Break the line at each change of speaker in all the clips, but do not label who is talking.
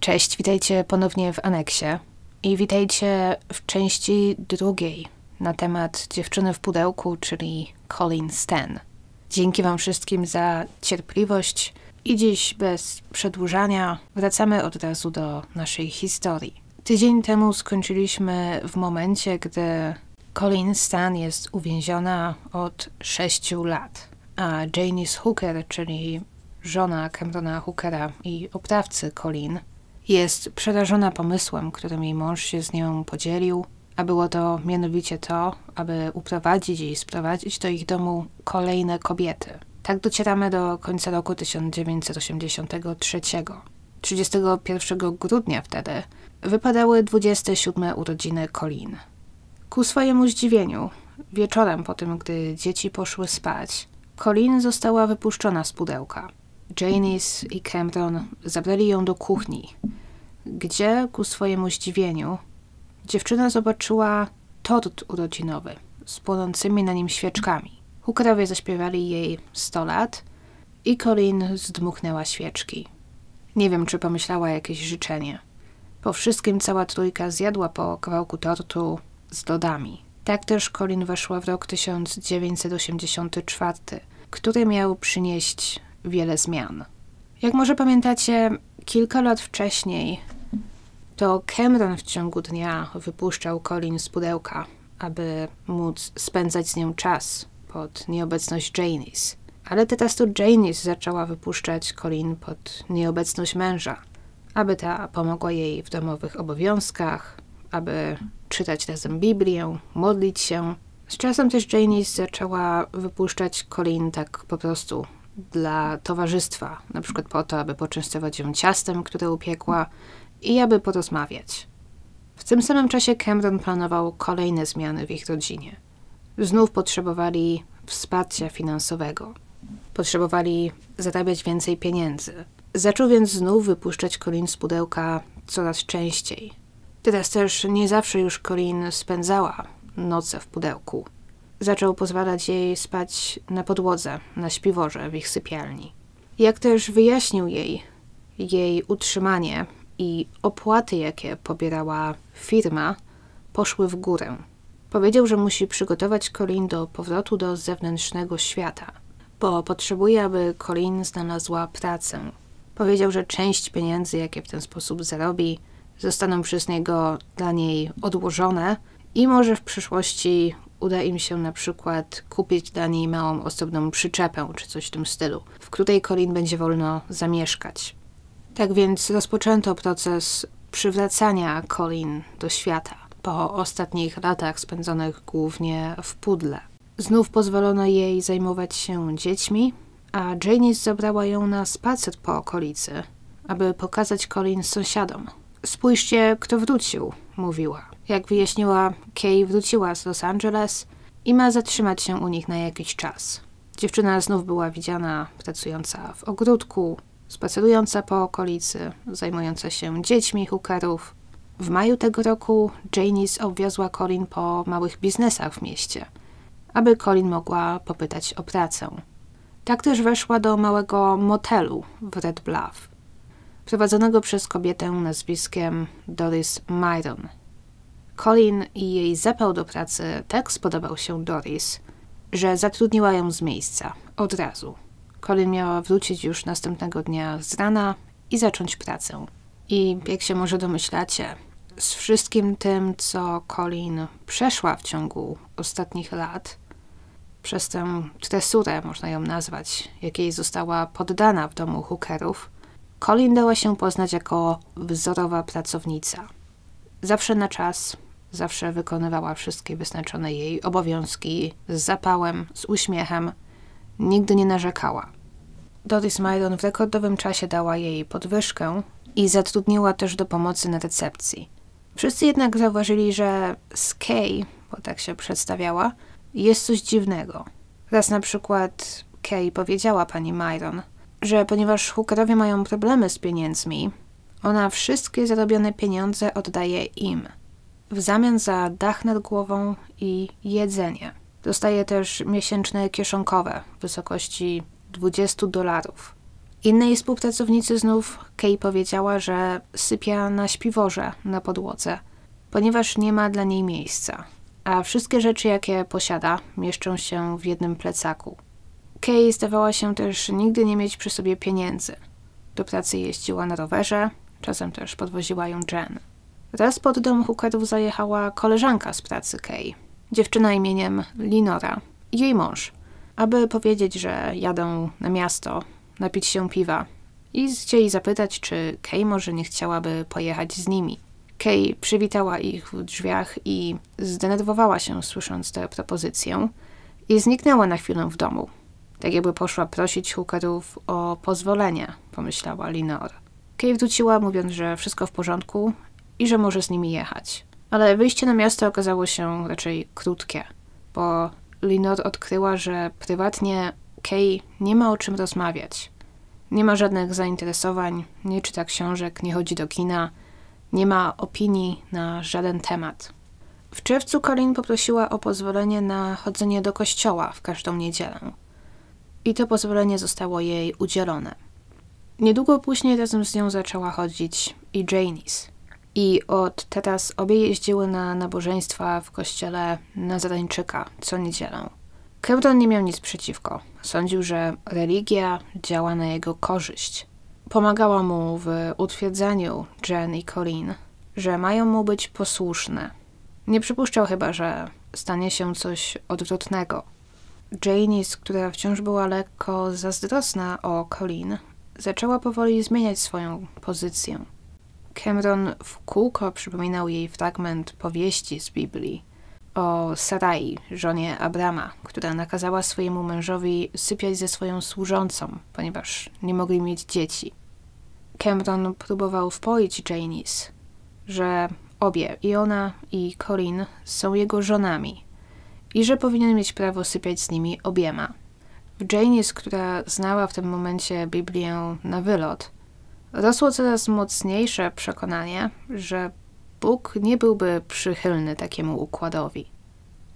Cześć, witajcie ponownie w aneksie i witajcie w części drugiej na temat dziewczyny w pudełku, czyli Colin Stan. Dzięki Wam wszystkim za cierpliwość i dziś bez przedłużania wracamy od razu do naszej historii. Tydzień temu skończyliśmy w momencie, gdy Colin Stan jest uwięziona od 6 lat, a Janice Hooker, czyli żona Camerona Hookera i oprawcy Colin, jest przerażona pomysłem, którym jej mąż się z nią podzielił, a było to mianowicie to, aby uprowadzić i sprowadzić do ich domu kolejne kobiety. Tak docieramy do końca roku 1983. 31 grudnia wtedy wypadały 27 urodziny Colin. Ku swojemu zdziwieniu, wieczorem po tym, gdy dzieci poszły spać, Colin została wypuszczona z pudełka. Janice i Cameron zabrali ją do kuchni, gdzie, ku swojemu zdziwieniu, dziewczyna zobaczyła tort urodzinowy z płonącymi na nim świeczkami. Hookerowie zaśpiewali jej 100 lat i Colin zdmuchnęła świeczki. Nie wiem, czy pomyślała jakieś życzenie. Po wszystkim cała trójka zjadła po kawałku tortu z lodami. Tak też Colin weszła w rok 1984, który miał przynieść wiele zmian. Jak może pamiętacie, kilka lat wcześniej to Cameron w ciągu dnia wypuszczał Colin z pudełka, aby móc spędzać z nią czas pod nieobecność Janice. Ale teraz to Janice zaczęła wypuszczać Colin pod nieobecność męża, aby ta pomogła jej w domowych obowiązkach, aby czytać razem Biblię, modlić się. Z czasem też Janice zaczęła wypuszczać Colin tak po prostu dla towarzystwa, na przykład po to, aby poczęstować ją ciastem, które upiekła i aby porozmawiać. W tym samym czasie Camden planował kolejne zmiany w ich rodzinie. Znów potrzebowali wsparcia finansowego. Potrzebowali zarabiać więcej pieniędzy. Zaczął więc znów wypuszczać Colin z pudełka coraz częściej. Teraz też nie zawsze już Colin spędzała noce w pudełku zaczął pozwalać jej spać na podłodze, na śpiworze w ich sypialni. Jak też wyjaśnił jej, jej utrzymanie i opłaty, jakie pobierała firma, poszły w górę. Powiedział, że musi przygotować Colin do powrotu do zewnętrznego świata, bo potrzebuje, aby Colin znalazła pracę. Powiedział, że część pieniędzy, jakie w ten sposób zarobi, zostaną przez niego dla niej odłożone i może w przyszłości uda im się na przykład kupić dla niej małą osobną przyczepę czy coś w tym stylu, w której Colin będzie wolno zamieszkać. Tak więc rozpoczęto proces przywracania Colin do świata po ostatnich latach spędzonych głównie w pudle. Znów pozwolono jej zajmować się dziećmi, a Janice zabrała ją na spacer po okolicy, aby pokazać Colin sąsiadom. Spójrzcie, kto wrócił, mówiła. Jak wyjaśniła, Kay wróciła z Los Angeles i ma zatrzymać się u nich na jakiś czas. Dziewczyna znów była widziana pracująca w ogródku, spacerująca po okolicy, zajmująca się dziećmi hookerów. W maju tego roku Janice obwiozła Colin po małych biznesach w mieście, aby Colin mogła popytać o pracę. Tak też weszła do małego motelu w Red Bluff, prowadzonego przez kobietę nazwiskiem Doris Myron – Colin i jej zapał do pracy tak spodobał się Doris, że zatrudniła ją z miejsca, od razu. Colin miała wrócić już następnego dnia z rana i zacząć pracę. I jak się może domyślacie, z wszystkim tym, co Colin przeszła w ciągu ostatnich lat, przez tę tresurę, można ją nazwać, jakiej została poddana w domu hookerów, Colin dała się poznać jako wzorowa pracownica. Zawsze na czas, Zawsze wykonywała wszystkie wyznaczone jej obowiązki z zapałem, z uśmiechem. Nigdy nie narzekała. Doris Maidon w rekordowym czasie dała jej podwyżkę i zatrudniła też do pomocy na recepcji. Wszyscy jednak zauważyli, że z Kay, bo tak się przedstawiała, jest coś dziwnego. Raz na przykład Kay powiedziała pani Myron, że ponieważ hookerowie mają problemy z pieniędzmi, ona wszystkie zarobione pieniądze oddaje im – w zamian za dach nad głową i jedzenie. Dostaje też miesięczne kieszonkowe w wysokości 20 dolarów. Innej współpracownicy znów Kay powiedziała, że sypia na śpiworze na podłodze, ponieważ nie ma dla niej miejsca, a wszystkie rzeczy, jakie posiada, mieszczą się w jednym plecaku. Kay zdawała się też nigdy nie mieć przy sobie pieniędzy. Do pracy jeździła na rowerze, czasem też podwoziła ją Jen. Raz pod dom Hookerów zajechała koleżanka z pracy Kay, dziewczyna imieniem Linora, jej mąż, aby powiedzieć, że jadą na miasto, napić się piwa i chcieli zapytać, czy Kay może nie chciałaby pojechać z nimi. Kay przywitała ich w drzwiach i zdenerwowała się, słysząc tę propozycję, i zniknęła na chwilę w domu. Tak jakby poszła prosić Hookerów o pozwolenie, pomyślała Linor. Kay wróciła, mówiąc, że wszystko w porządku i że może z nimi jechać. Ale wyjście na miasto okazało się raczej krótkie, bo Linor odkryła, że prywatnie Kay nie ma o czym rozmawiać. Nie ma żadnych zainteresowań, nie czyta książek, nie chodzi do kina, nie ma opinii na żaden temat. W czerwcu Colin poprosiła o pozwolenie na chodzenie do kościoła w każdą niedzielę. I to pozwolenie zostało jej udzielone. Niedługo później razem z nią zaczęła chodzić i Janice, i od teraz obie jeździły na nabożeństwa w kościele na Zadańczyka co niedzielę. Cameron nie miał nic przeciwko. Sądził, że religia działa na jego korzyść. Pomagała mu w utwierdzeniu Jen i Colin, że mają mu być posłuszne. Nie przypuszczał chyba, że stanie się coś odwrotnego. Janice, która wciąż była lekko zazdrosna o Colin, zaczęła powoli zmieniać swoją pozycję. Cameron w kółko przypominał jej fragment powieści z Biblii o Sarai, żonie Abrama, która nakazała swojemu mężowi sypiać ze swoją służącą, ponieważ nie mogli mieć dzieci. Cameron próbował wpoić Janice, że obie, i ona, i Corin, są jego żonami i że powinien mieć prawo sypiać z nimi obiema. Janice, która znała w tym momencie Biblię na wylot, rosło coraz mocniejsze przekonanie, że Bóg nie byłby przychylny takiemu układowi.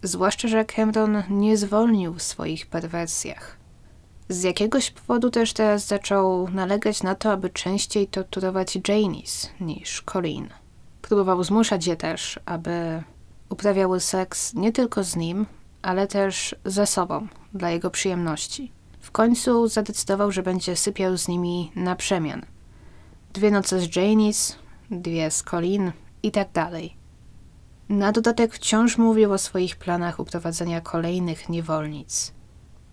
Zwłaszcza, że Cameron nie zwolnił w swoich perwersjach. Z jakiegoś powodu też teraz zaczął nalegać na to, aby częściej torturować Janice niż Colleen. Próbował zmuszać je też, aby uprawiały seks nie tylko z nim, ale też ze sobą, dla jego przyjemności. W końcu zadecydował, że będzie sypiał z nimi na przemian – dwie noce z Janice, dwie z Colin i tak dalej. Na dodatek wciąż mówił o swoich planach uprowadzenia kolejnych niewolnic.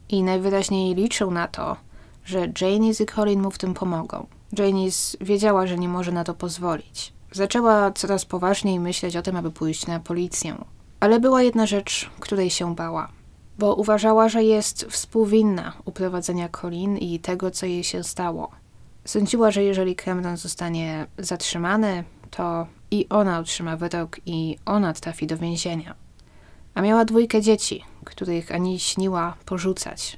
I najwyraźniej liczył na to, że Janice i Colin mu w tym pomogą. Janice wiedziała, że nie może na to pozwolić. Zaczęła coraz poważniej myśleć o tym, aby pójść na policję. Ale była jedna rzecz, której się bała. Bo uważała, że jest współwinna uprowadzenia Colin i tego, co jej się stało. Sądziła, że jeżeli Camden zostanie zatrzymany, to i ona otrzyma wyrok i ona trafi do więzienia. A miała dwójkę dzieci, których ani śniła porzucać.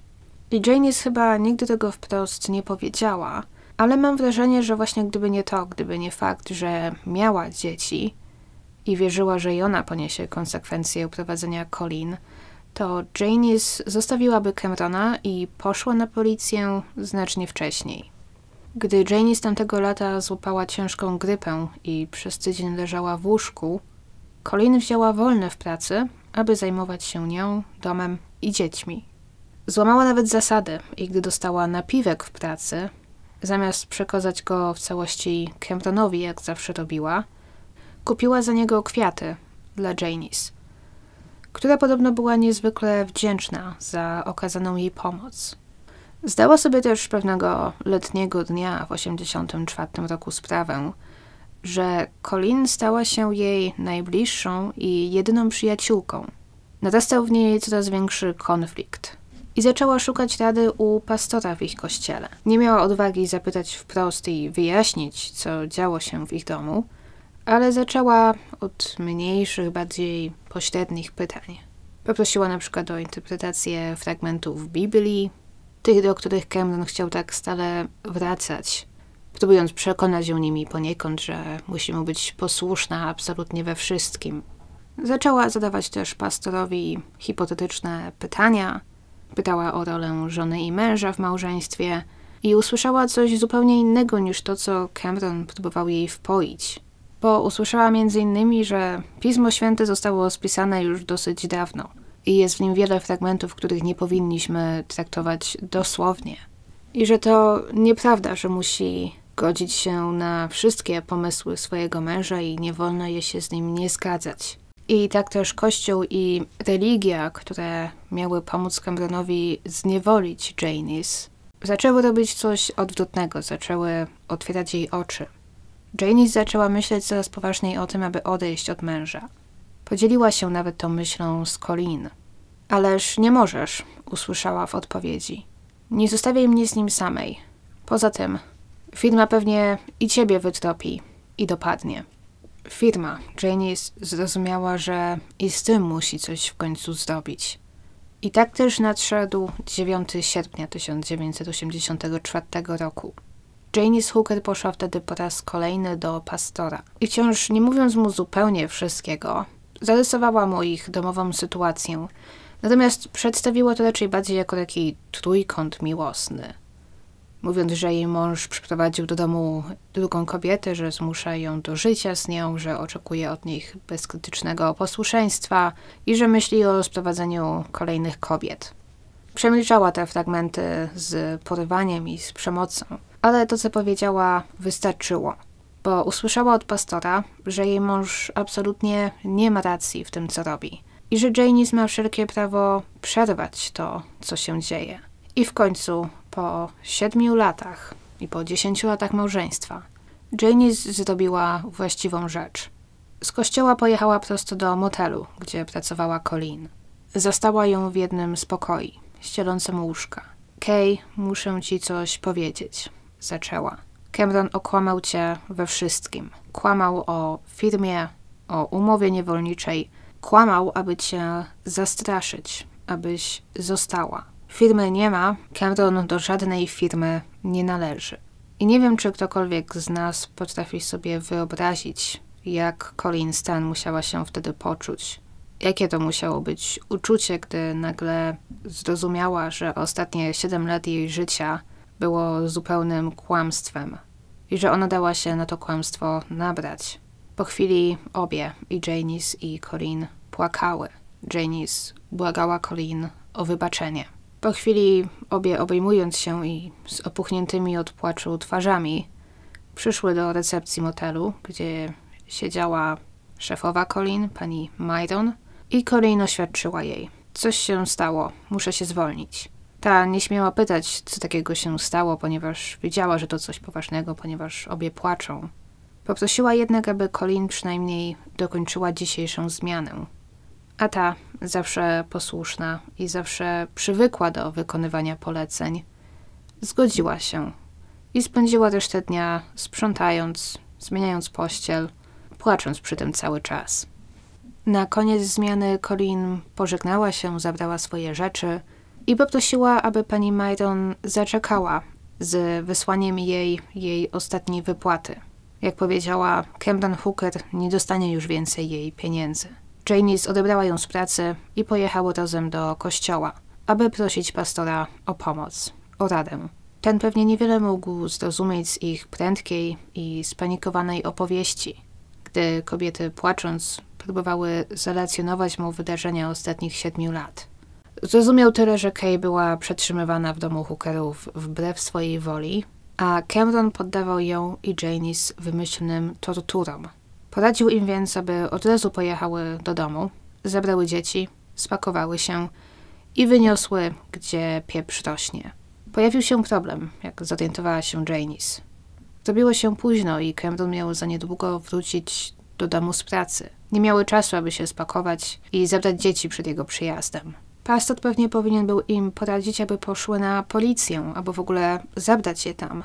I Janice chyba nigdy tego wprost nie powiedziała, ale mam wrażenie, że właśnie gdyby nie to, gdyby nie fakt, że miała dzieci i wierzyła, że i ona poniesie konsekwencje uprowadzenia Colin, to Janice zostawiłaby Camerona i poszła na policję znacznie wcześniej. Gdy Janie z tamtego lata złapała ciężką grypę i przez tydzień leżała w łóżku, Colin wzięła wolne w pracy, aby zajmować się nią, domem i dziećmi. Złamała nawet zasadę i gdy dostała napiwek w pracy, zamiast przekazać go w całości Cameronowi, jak zawsze robiła, kupiła za niego kwiaty dla Janice, która podobno była niezwykle wdzięczna za okazaną jej pomoc. Zdała sobie też pewnego letniego dnia w 1984 roku sprawę, że Colin stała się jej najbliższą i jedyną przyjaciółką. Narastał w niej coraz większy konflikt i zaczęła szukać rady u pastora w ich kościele. Nie miała odwagi zapytać wprost i wyjaśnić, co działo się w ich domu, ale zaczęła od mniejszych, bardziej pośrednich pytań. Poprosiła na przykład o interpretację fragmentów Biblii, tych, do których Cameron chciał tak stale wracać, próbując przekonać ją nimi poniekąd, że musi mu być posłuszna absolutnie we wszystkim. Zaczęła zadawać też pastorowi hipotetyczne pytania, pytała o rolę żony i męża w małżeństwie i usłyszała coś zupełnie innego niż to, co Cameron próbował jej wpoić. Bo usłyszała między innymi, że Pismo Święte zostało spisane już dosyć dawno – i jest w nim wiele fragmentów, których nie powinniśmy traktować dosłownie. I że to nieprawda, że musi godzić się na wszystkie pomysły swojego męża i nie wolno jej się z nim nie zgadzać. I tak też Kościół i religia, które miały pomóc Cameronowi zniewolić Janice, zaczęły robić coś odwrotnego, zaczęły otwierać jej oczy. Janice zaczęła myśleć coraz poważniej o tym, aby odejść od męża. Podzieliła się nawet tą myślą z Colin. Ależ nie możesz, usłyszała w odpowiedzi. Nie zostawiaj mnie z nim samej. Poza tym, firma pewnie i ciebie wytropi i dopadnie. Firma. Janice zrozumiała, że i z tym musi coś w końcu zrobić. I tak też nadszedł 9 sierpnia 1984 roku. Janice Hooker poszła wtedy po raz kolejny do pastora. I wciąż nie mówiąc mu zupełnie wszystkiego, zarysowała mu ich domową sytuację, natomiast przedstawiła to raczej bardziej jako taki trójkąt miłosny. Mówiąc, że jej mąż przyprowadził do domu drugą kobietę, że zmusza ją do życia z nią, że oczekuje od nich bezkrytycznego posłuszeństwa i że myśli o sprowadzeniu kolejnych kobiet. Przemilczała te fragmenty z porywaniem i z przemocą, ale to, co powiedziała, wystarczyło bo usłyszała od pastora, że jej mąż absolutnie nie ma racji w tym, co robi i że Janice ma wszelkie prawo przerwać to, co się dzieje. I w końcu, po siedmiu latach i po dziesięciu latach małżeństwa, Janice zrobiła właściwą rzecz. Z kościoła pojechała prosto do motelu, gdzie pracowała Colin. Zastała ją w jednym z pokoi, ścielącym łóżka. Kay, muszę ci coś powiedzieć, zaczęła. Cameron okłamał cię we wszystkim. Kłamał o firmie, o umowie niewolniczej. Kłamał, aby cię zastraszyć, abyś została. Firmy nie ma, Cameron do żadnej firmy nie należy. I nie wiem, czy ktokolwiek z nas potrafi sobie wyobrazić, jak Colin Stan musiała się wtedy poczuć. Jakie to musiało być uczucie, gdy nagle zrozumiała, że ostatnie 7 lat jej życia było zupełnym kłamstwem i że ona dała się na to kłamstwo nabrać. Po chwili obie, i Janice i Corinne, płakały. Janice błagała Corinne o wybaczenie. Po chwili obie obejmując się i z opuchniętymi od płaczu twarzami przyszły do recepcji motelu, gdzie siedziała szefowa Colin, pani Myron i Corinne oświadczyła jej. Coś się stało, muszę się zwolnić. Ta nie śmiała pytać, co takiego się stało, ponieważ wiedziała, że to coś poważnego, ponieważ obie płaczą. Poprosiła jednak, aby Colin przynajmniej dokończyła dzisiejszą zmianę. A ta, zawsze posłuszna i zawsze przywykła do wykonywania poleceń, zgodziła się i spędziła resztę dnia sprzątając, zmieniając pościel, płacząc przy tym cały czas. Na koniec zmiany Colin pożegnała się, zabrała swoje rzeczy – i poprosiła, aby pani Myron zaczekała z wysłaniem jej jej ostatniej wypłaty. Jak powiedziała, Camden Hooker nie dostanie już więcej jej pieniędzy. Janice odebrała ją z pracy i pojechała razem do kościoła, aby prosić pastora o pomoc, o radę. Ten pewnie niewiele mógł zrozumieć z ich prędkiej i spanikowanej opowieści, gdy kobiety płacząc próbowały zrelacjonować mu wydarzenia ostatnich siedmiu lat. Zrozumiał tyle, że Kay była przetrzymywana w domu hookerów wbrew swojej woli, a Cameron poddawał ją i Janice wymyślnym torturom. Poradził im więc, aby od razu pojechały do domu, zebrały dzieci, spakowały się i wyniosły, gdzie pieprz rośnie. Pojawił się problem, jak zorientowała się Janice. Zrobiło się późno i Cameron miał za niedługo wrócić do domu z pracy. Nie miały czasu, aby się spakować i zabrać dzieci przed jego przyjazdem. Pastor pewnie powinien był im poradzić, aby poszły na policję, albo w ogóle zabrać je tam,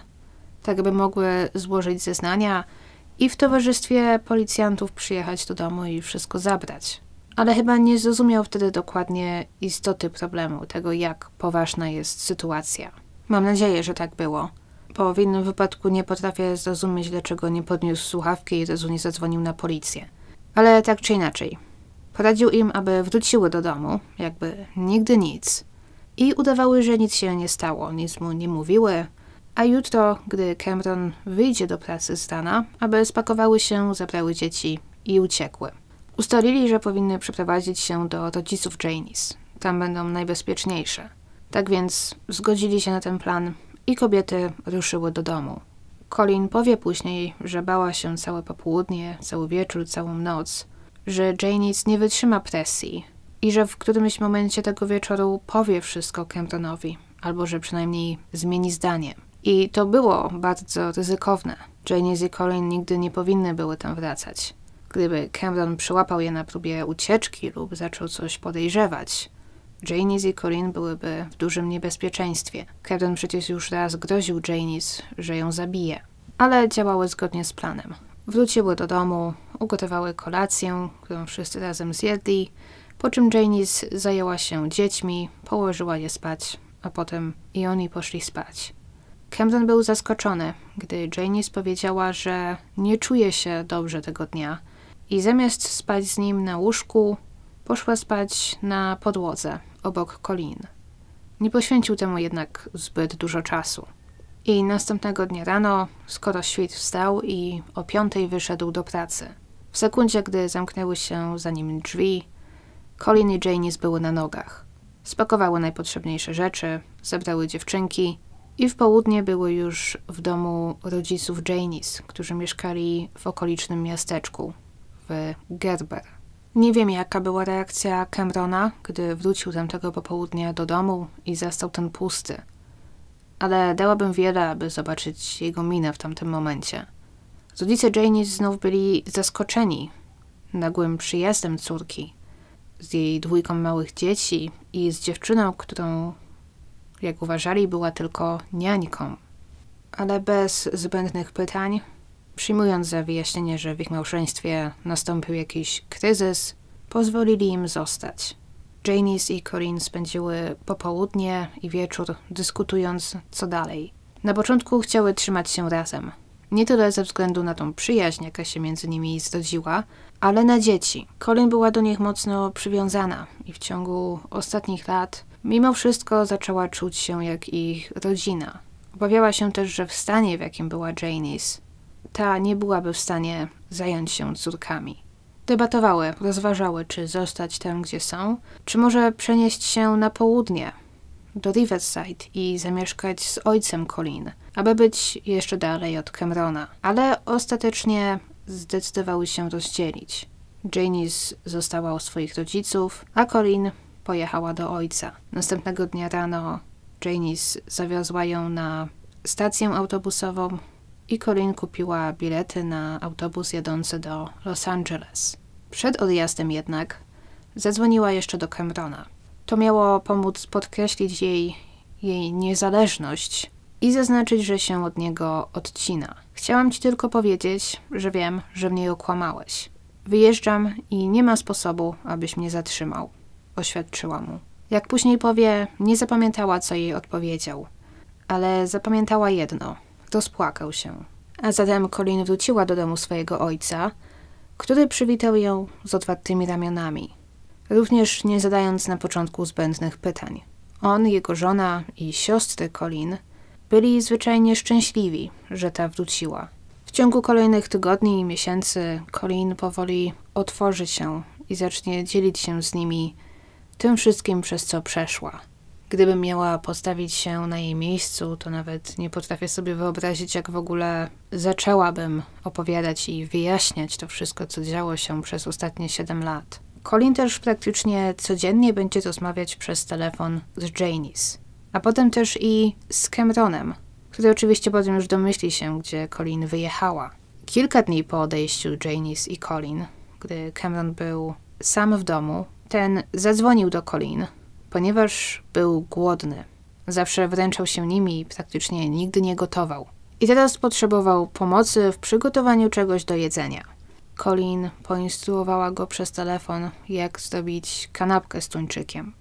tak aby mogły złożyć zeznania i w towarzystwie policjantów przyjechać do domu i wszystko zabrać. Ale chyba nie zrozumiał wtedy dokładnie istoty problemu, tego jak poważna jest sytuacja. Mam nadzieję, że tak było, bo w innym wypadku nie potrafię zrozumieć, dlaczego nie podniósł słuchawki i od razu nie zadzwonił na policję. Ale tak czy inaczej, Poradził im, aby wróciły do domu, jakby nigdy nic. I udawały, że nic się nie stało, nic mu nie mówiły. A jutro, gdy Cameron wyjdzie do pracy z rana, aby spakowały się, zabrały dzieci i uciekły. Ustalili, że powinny przeprowadzić się do rodziców Janis. Tam będą najbezpieczniejsze. Tak więc zgodzili się na ten plan i kobiety ruszyły do domu. Colin powie później, że bała się całe popołudnie, cały wieczór, całą noc – że Janice nie wytrzyma presji i że w którymś momencie tego wieczoru powie wszystko Cameronowi, albo że przynajmniej zmieni zdanie. I to było bardzo ryzykowne. Janice i Colin nigdy nie powinny były tam wracać. Gdyby Cameron przyłapał je na próbie ucieczki lub zaczął coś podejrzewać, Janice i Colin byłyby w dużym niebezpieczeństwie. Cameron przecież już raz groził Janice, że ją zabije. Ale działały zgodnie z planem. Wróciły do domu, ugotowały kolację, którą wszyscy razem zjedli, po czym Janice zajęła się dziećmi, położyła je spać, a potem i oni poszli spać. Camden był zaskoczony, gdy Janice powiedziała, że nie czuje się dobrze tego dnia i zamiast spać z nim na łóżku, poszła spać na podłodze obok Colin. Nie poświęcił temu jednak zbyt dużo czasu. I następnego dnia rano, skoro świt wstał i o piątej wyszedł do pracy – w sekundzie, gdy zamknęły się za nim drzwi, Colin i Janice były na nogach. Spakowały najpotrzebniejsze rzeczy, zebrały dziewczynki i w południe były już w domu rodziców Janice, którzy mieszkali w okolicznym miasteczku, w Gerber. Nie wiem, jaka była reakcja Camerona, gdy wrócił tamtego popołudnia do domu i zastał ten pusty, ale dałabym wiele, aby zobaczyć jego minę w tamtym momencie – Rodzice Janie znów byli zaskoczeni nagłym przyjazdem córki z jej dwójką małych dzieci i z dziewczyną, którą, jak uważali, była tylko niańką. Ale bez zbędnych pytań, przyjmując za wyjaśnienie, że w ich małżeństwie nastąpił jakiś kryzys, pozwolili im zostać. Janice i Corinne spędziły popołudnie i wieczór dyskutując, co dalej. Na początku chciały trzymać się razem – nie tyle ze względu na tą przyjaźń, jaka się między nimi zrodziła, ale na dzieci. Colin była do nich mocno przywiązana i w ciągu ostatnich lat mimo wszystko zaczęła czuć się jak ich rodzina. Obawiała się też, że w stanie, w jakim była Janice, ta nie byłaby w stanie zająć się córkami. Debatowały, rozważały, czy zostać tam, gdzie są, czy może przenieść się na południe, do Riverside i zamieszkać z ojcem Colin – aby być jeszcze dalej od Camerona. Ale ostatecznie zdecydowały się rozdzielić. Janice została u swoich rodziców, a Colin pojechała do ojca. Następnego dnia rano Janice zawiozła ją na stację autobusową i Colin kupiła bilety na autobus jadący do Los Angeles. Przed odjazdem jednak zadzwoniła jeszcze do Camerona. To miało pomóc podkreślić jej, jej niezależność i zaznaczyć, że się od niego odcina. Chciałam ci tylko powiedzieć, że wiem, że mnie okłamałeś. Wyjeżdżam i nie ma sposobu, abyś mnie zatrzymał, oświadczyła mu. Jak później powie, nie zapamiętała, co jej odpowiedział, ale zapamiętała jedno: to spłakał się. A zatem Colin wróciła do domu swojego ojca, który przywitał ją z otwartymi ramionami, również nie zadając na początku zbędnych pytań. On, jego żona i siostry Colin byli zwyczajnie szczęśliwi, że ta wróciła. W ciągu kolejnych tygodni i miesięcy Colin powoli otworzy się i zacznie dzielić się z nimi tym wszystkim, przez co przeszła. Gdybym miała postawić się na jej miejscu, to nawet nie potrafię sobie wyobrazić, jak w ogóle zaczęłabym opowiadać i wyjaśniać to wszystko, co działo się przez ostatnie 7 lat. Colin też praktycznie codziennie będzie rozmawiać przez telefon z Janice. A potem też i z Cameronem, który oczywiście potem już domyśli się, gdzie Colin wyjechała. Kilka dni po odejściu Janice i Colin, gdy Cameron był sam w domu, ten zadzwonił do Colin, ponieważ był głodny. Zawsze wręczał się nimi i praktycznie nigdy nie gotował. I teraz potrzebował pomocy w przygotowaniu czegoś do jedzenia. Colin poinstruowała go przez telefon, jak zrobić kanapkę z tuńczykiem.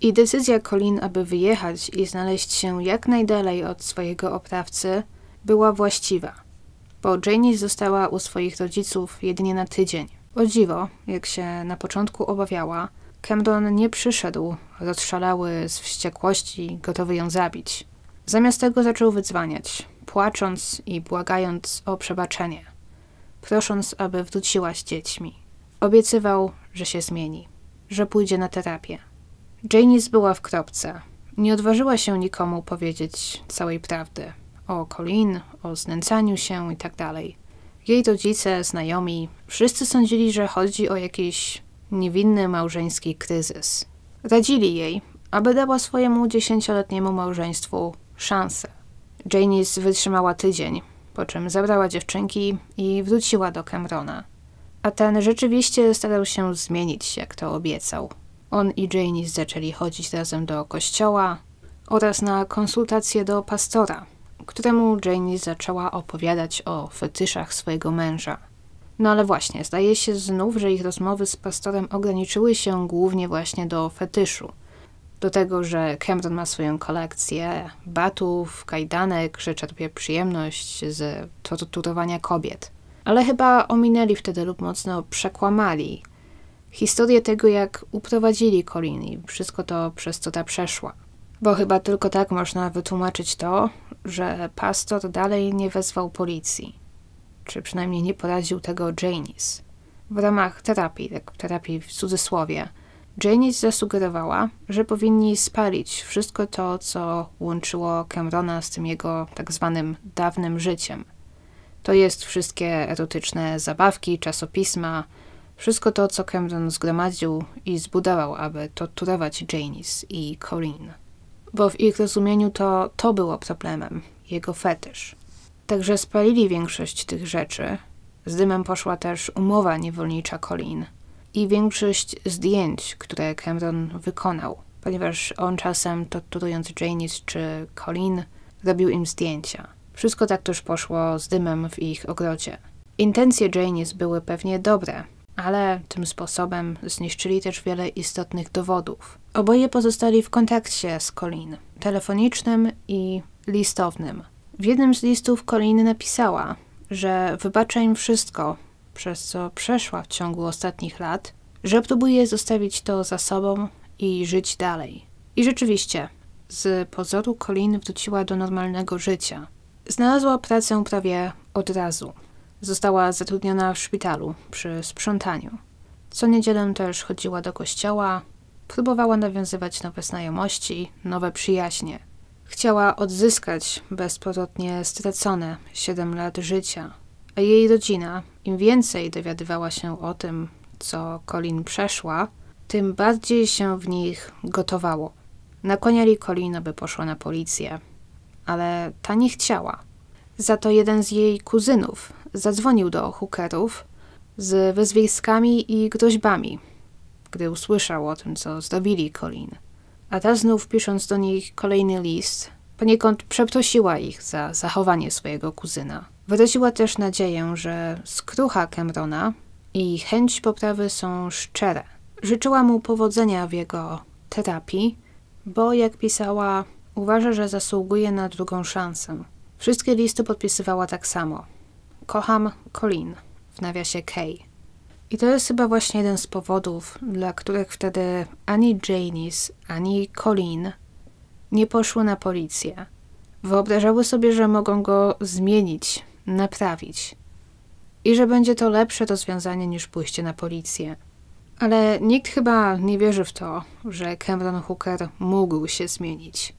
I decyzja Colin, aby wyjechać i znaleźć się jak najdalej od swojego oprawcy, była właściwa, bo Janie została u swoich rodziców jedynie na tydzień. O dziwo, jak się na początku obawiała, Camden nie przyszedł, rozszalały z wściekłości, gotowy ją zabić. Zamiast tego zaczął wydzwaniać, płacząc i błagając o przebaczenie, prosząc, aby wróciła z dziećmi. Obiecywał, że się zmieni, że pójdzie na terapię. Janice była w kropce. Nie odważyła się nikomu powiedzieć całej prawdy o Colin, o znęcaniu się itd. Tak jej rodzice, znajomi, wszyscy sądzili, że chodzi o jakiś niewinny małżeński kryzys. Radzili jej, aby dała swojemu dziesięcioletniemu małżeństwu szansę. Janice wytrzymała tydzień, po czym zabrała dziewczynki i wróciła do Camerona. A ten rzeczywiście starał się zmienić, jak to obiecał. On i Janice zaczęli chodzić razem do kościoła oraz na konsultacje do pastora, któremu Janice zaczęła opowiadać o fetyszach swojego męża. No ale właśnie, zdaje się znów, że ich rozmowy z pastorem ograniczyły się głównie właśnie do fetyszu. Do tego, że Cameron ma swoją kolekcję batów, kajdanek, że czerpie przyjemność z torturowania kobiet. Ale chyba ominęli wtedy lub mocno przekłamali historię tego, jak uprowadzili Colin i wszystko to, przez co ta przeszła. Bo chyba tylko tak można wytłumaczyć to, że pastor dalej nie wezwał policji, czy przynajmniej nie poradził tego Janice. W ramach terapii, tak terapii w cudzysłowie, Janice zasugerowała, że powinni spalić wszystko to, co łączyło Camerona z tym jego tak zwanym dawnym życiem. To jest wszystkie erotyczne zabawki, czasopisma, wszystko to, co Camden zgromadził i zbudował, aby torturować Janice i Corinne. Bo w ich rozumieniu to to było problemem, jego fetysz. Także spalili większość tych rzeczy. Z dymem poszła też umowa niewolnicza Colin i większość zdjęć, które Cameron wykonał, ponieważ on czasem, torturując Janice czy Colin, robił im zdjęcia. Wszystko tak też poszło z dymem w ich ogrodzie. Intencje Janice były pewnie dobre, ale tym sposobem zniszczyli też wiele istotnych dowodów. Oboje pozostali w kontakcie z Colin, telefonicznym i listownym. W jednym z listów Colin napisała, że wybacza im wszystko, przez co przeszła w ciągu ostatnich lat, że próbuje zostawić to za sobą i żyć dalej. I rzeczywiście, z pozoru Colin wróciła do normalnego życia. Znalazła pracę prawie od razu. Została zatrudniona w szpitalu przy sprzątaniu. Co niedzielę też chodziła do kościoła, próbowała nawiązywać nowe znajomości, nowe przyjaźnie. Chciała odzyskać bezpowrotnie stracone 7 lat życia, a jej rodzina, im więcej dowiadywała się o tym, co Colin przeszła, tym bardziej się w nich gotowało. Nakłaniali Colin, aby poszła na policję, ale ta nie chciała. Za to jeden z jej kuzynów zadzwonił do hookerów z wyzwiskami i groźbami, gdy usłyszał o tym, co zrobili Colin. A ta znów pisząc do nich kolejny list, poniekąd przeprosiła ich za zachowanie swojego kuzyna. Wyraziła też nadzieję, że skrucha Camerona i chęć poprawy są szczere. Życzyła mu powodzenia w jego terapii, bo jak pisała, uważa, że zasługuje na drugą szansę. Wszystkie listy podpisywała tak samo kocham Colin, w nawiasie Kay. I to jest chyba właśnie jeden z powodów, dla których wtedy ani Janice, ani Colin nie poszły na policję. Wyobrażały sobie, że mogą go zmienić, naprawić i że będzie to lepsze rozwiązanie niż pójście na policję. Ale nikt chyba nie wierzy w to, że Cameron Hooker mógł się zmienić,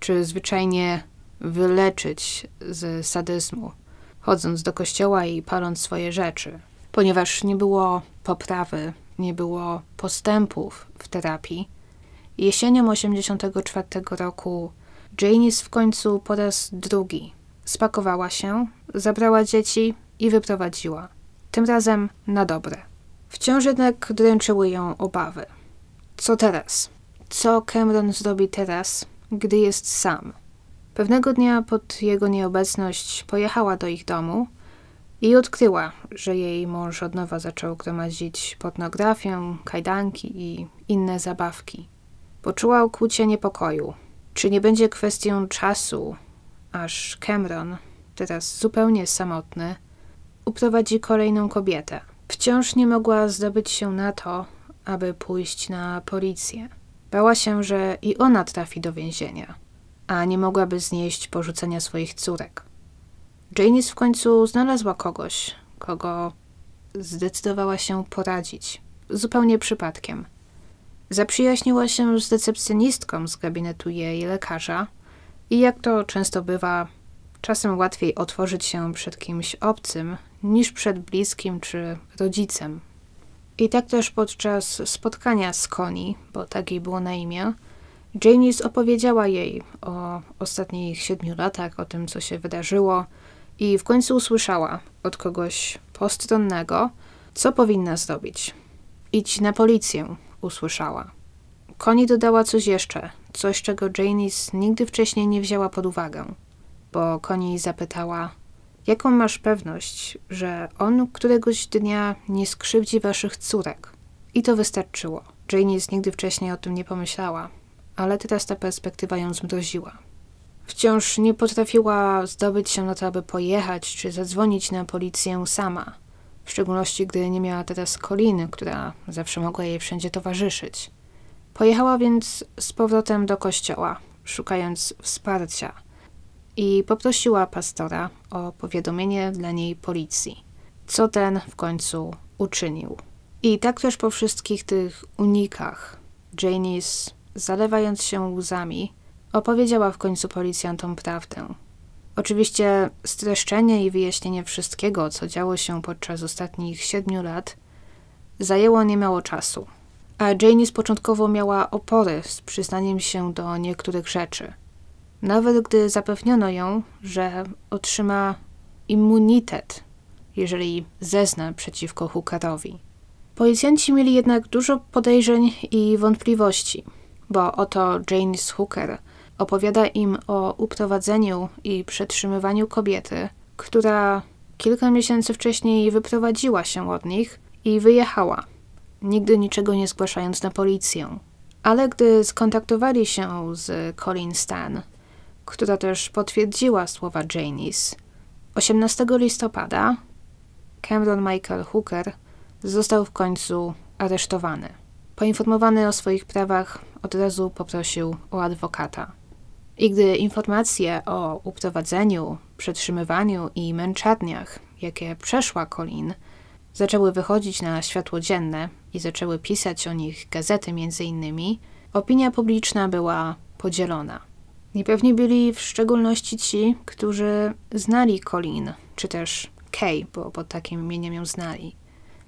czy zwyczajnie wyleczyć z sadyzmu chodząc do kościoła i paląc swoje rzeczy, ponieważ nie było poprawy, nie było postępów w terapii. Jesienią 84 roku Janis w końcu po raz drugi spakowała się, zabrała dzieci i wyprowadziła. Tym razem na dobre. Wciąż jednak dręczyły ją obawy. Co teraz? Co Cameron zrobi teraz, gdy jest sam? Pewnego dnia pod jego nieobecność pojechała do ich domu i odkryła, że jej mąż od nowa zaczął gromadzić pornografię, kajdanki i inne zabawki. Poczuła ukłucie niepokoju. Czy nie będzie kwestią czasu, aż Cameron, teraz zupełnie samotny, uprowadzi kolejną kobietę? Wciąż nie mogła zdobyć się na to, aby pójść na policję. Bała się, że i ona trafi do więzienia a nie mogłaby znieść porzucenia swoich córek. Janice w końcu znalazła kogoś, kogo zdecydowała się poradzić, zupełnie przypadkiem. Zaprzyjaźniła się z decepcjonistką z gabinetu jej lekarza i jak to często bywa, czasem łatwiej otworzyć się przed kimś obcym niż przed bliskim czy rodzicem. I tak też podczas spotkania z Koni, bo tak jej było na imię, Janice opowiedziała jej o ostatnich siedmiu latach, o tym, co się wydarzyło, i w końcu usłyszała od kogoś postronnego, co powinna zrobić. Idź na policję, usłyszała. Koni dodała coś jeszcze, coś, czego Janice nigdy wcześniej nie wzięła pod uwagę, bo Koni zapytała: Jaką masz pewność, że on któregoś dnia nie skrzywdzi waszych córek? I to wystarczyło. Janice nigdy wcześniej o tym nie pomyślała ale teraz ta perspektywa ją zmroziła. Wciąż nie potrafiła zdobyć się na to, aby pojechać czy zadzwonić na policję sama, w szczególności gdy nie miała teraz Koliny, która zawsze mogła jej wszędzie towarzyszyć. Pojechała więc z powrotem do kościoła, szukając wsparcia i poprosiła pastora o powiadomienie dla niej policji, co ten w końcu uczynił. I tak też po wszystkich tych unikach Janice zalewając się łzami, opowiedziała w końcu policjantom prawdę. Oczywiście streszczenie i wyjaśnienie wszystkiego, co działo się podczas ostatnich siedmiu lat, zajęło niemało czasu. A z początkowo miała opory z przyznaniem się do niektórych rzeczy. Nawet gdy zapewniono ją, że otrzyma immunitet, jeżeli zezna przeciwko Hookerowi. Policjanci mieli jednak dużo podejrzeń i wątpliwości – bo oto James Hooker opowiada im o uprowadzeniu i przetrzymywaniu kobiety, która kilka miesięcy wcześniej wyprowadziła się od nich i wyjechała, nigdy niczego nie zgłaszając na policję. Ale gdy skontaktowali się z Colin Stan, która też potwierdziła słowa Janice, 18 listopada Cameron Michael Hooker został w końcu aresztowany. Poinformowany o swoich prawach, od razu poprosił o adwokata. I gdy informacje o uprowadzeniu, przetrzymywaniu i męczarniach, jakie przeszła Colin, zaczęły wychodzić na światło dzienne i zaczęły pisać o nich gazety między innymi, opinia publiczna była podzielona. Niepewni byli w szczególności ci, którzy znali Colin, czy też Kay, bo pod takim imieniem ją znali.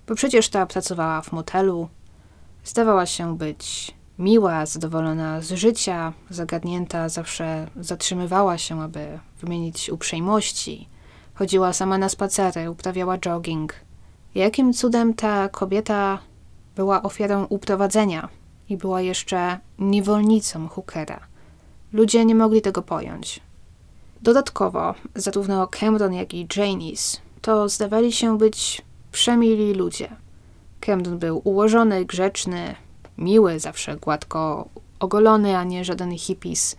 Bo przecież ta pracowała w motelu, Zdawała się być miła, zadowolona z życia, zagadnięta, zawsze zatrzymywała się, aby wymienić uprzejmości. Chodziła sama na spacery, uprawiała jogging. Jakim cudem ta kobieta była ofiarą uprowadzenia i była jeszcze niewolnicą Hookera. Ludzie nie mogli tego pojąć. Dodatkowo, zarówno Cameron, jak i Janice to zdawali się być przemili ludzie. Camden był ułożony, grzeczny, miły, zawsze gładko ogolony, a nie żaden hippies.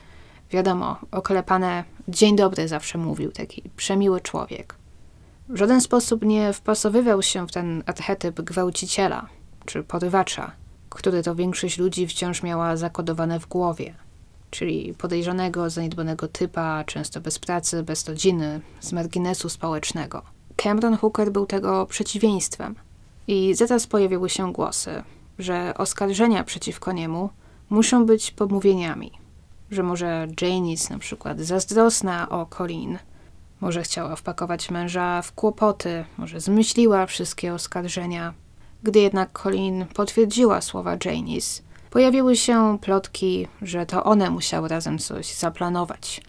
Wiadomo, oklepane dzień dobry zawsze mówił, taki przemiły człowiek. W żaden sposób nie wpasowywał się w ten archetyp gwałciciela czy porywacza, który to większość ludzi wciąż miała zakodowane w głowie, czyli podejrzanego, zaniedbanego typa, często bez pracy, bez rodziny, z marginesu społecznego. Cameron Hooker był tego przeciwieństwem – i zaraz pojawiły się głosy, że oskarżenia przeciwko niemu muszą być pomówieniami, że może Jane jest na przykład zazdrosna o Colin, może chciała wpakować męża w kłopoty, może zmyśliła wszystkie oskarżenia. Gdy jednak Colin potwierdziła słowa Janice, pojawiły się plotki, że to one musiały razem coś zaplanować,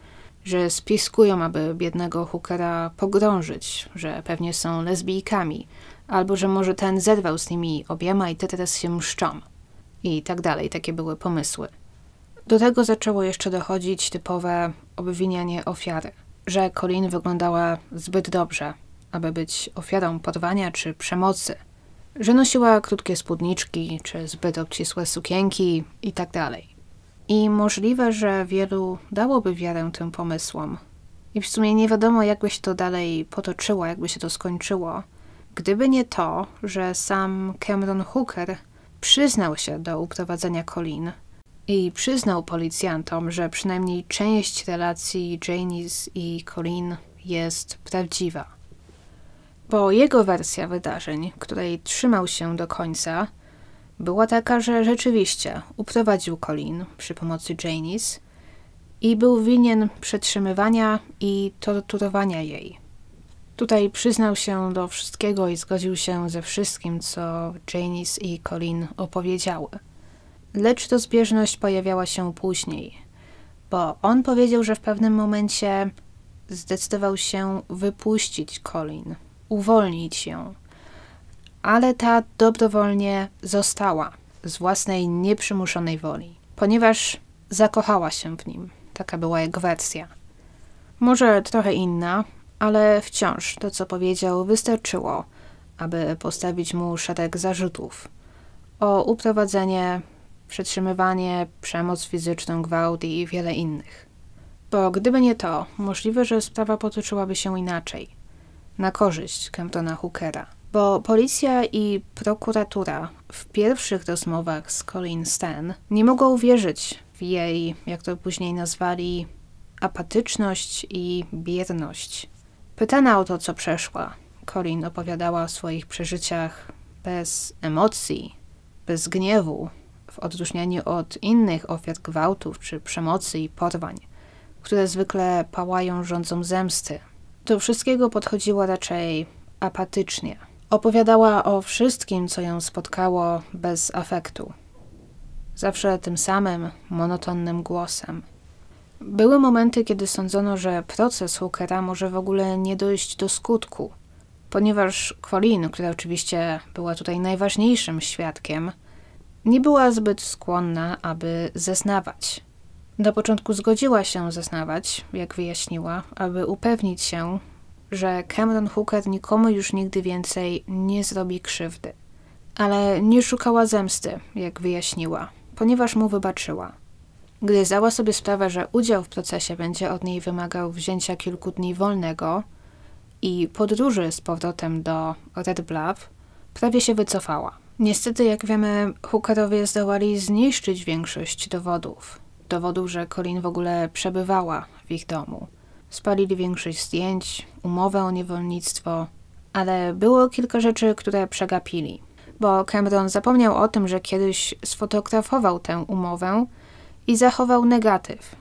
że spiskują, aby biednego Hookera pogrążyć, że pewnie są lesbijkami, albo że może ten zerwał z nimi obiema i te teraz się mszczą. I tak dalej, takie były pomysły. Do tego zaczęło jeszcze dochodzić typowe obwinianie ofiary, że Colin wyglądała zbyt dobrze, aby być ofiarą porwania czy przemocy, że nosiła krótkie spódniczki czy zbyt obcisłe sukienki i tak dalej. I możliwe, że wielu dałoby wiarę tym pomysłom. I w sumie nie wiadomo, jakby się to dalej potoczyło, jakby się to skończyło, Gdyby nie to, że sam Cameron Hooker przyznał się do uprowadzenia Colin i przyznał policjantom, że przynajmniej część relacji Janice i Colin jest prawdziwa. Bo jego wersja wydarzeń, której trzymał się do końca, była taka, że rzeczywiście uprowadził Colin przy pomocy Janice i był winien przetrzymywania i torturowania jej. Tutaj przyznał się do wszystkiego i zgodził się ze wszystkim, co Janice i Colin opowiedziały. Lecz zbieżność pojawiała się później, bo on powiedział, że w pewnym momencie zdecydował się wypuścić Colin, uwolnić ją. Ale ta dobrowolnie została z własnej nieprzymuszonej woli, ponieważ zakochała się w nim. Taka była jego wersja. Może trochę inna, ale wciąż to, co powiedział, wystarczyło, aby postawić mu szereg zarzutów o uprowadzenie, przetrzymywanie, przemoc fizyczną, gwałt i wiele innych. Bo gdyby nie to, możliwe, że sprawa potoczyłaby się inaczej, na korzyść Camptona Hookera. Bo policja i prokuratura w pierwszych rozmowach z Colin Stan nie mogą wierzyć w jej, jak to później nazwali, apatyczność i bierność. Pytana o to, co przeszła, Colin opowiadała o swoich przeżyciach bez emocji, bez gniewu, w odróżnieniu od innych ofiar gwałtów czy przemocy i porwań, które zwykle pałają rządzą zemsty. Do wszystkiego podchodziła raczej apatycznie. Opowiadała o wszystkim, co ją spotkało, bez afektu. Zawsze tym samym monotonnym głosem – były momenty, kiedy sądzono, że proces Hookera może w ogóle nie dojść do skutku, ponieważ Colleen, która oczywiście była tutaj najważniejszym świadkiem, nie była zbyt skłonna, aby zeznawać. Na początku zgodziła się zeznawać, jak wyjaśniła, aby upewnić się, że Cameron Hooker nikomu już nigdy więcej nie zrobi krzywdy. Ale nie szukała zemsty, jak wyjaśniła, ponieważ mu wybaczyła. Gdy zdała sobie sprawę, że udział w procesie będzie od niej wymagał wzięcia kilku dni wolnego i podróży z powrotem do Red Bluff, prawie się wycofała. Niestety, jak wiemy, hookerowie zdołali zniszczyć większość dowodów. Dowodów, że Colin w ogóle przebywała w ich domu. Spalili większość zdjęć, umowę o niewolnictwo, ale było kilka rzeczy, które przegapili. Bo Cameron zapomniał o tym, że kiedyś sfotografował tę umowę i zachował negatyw.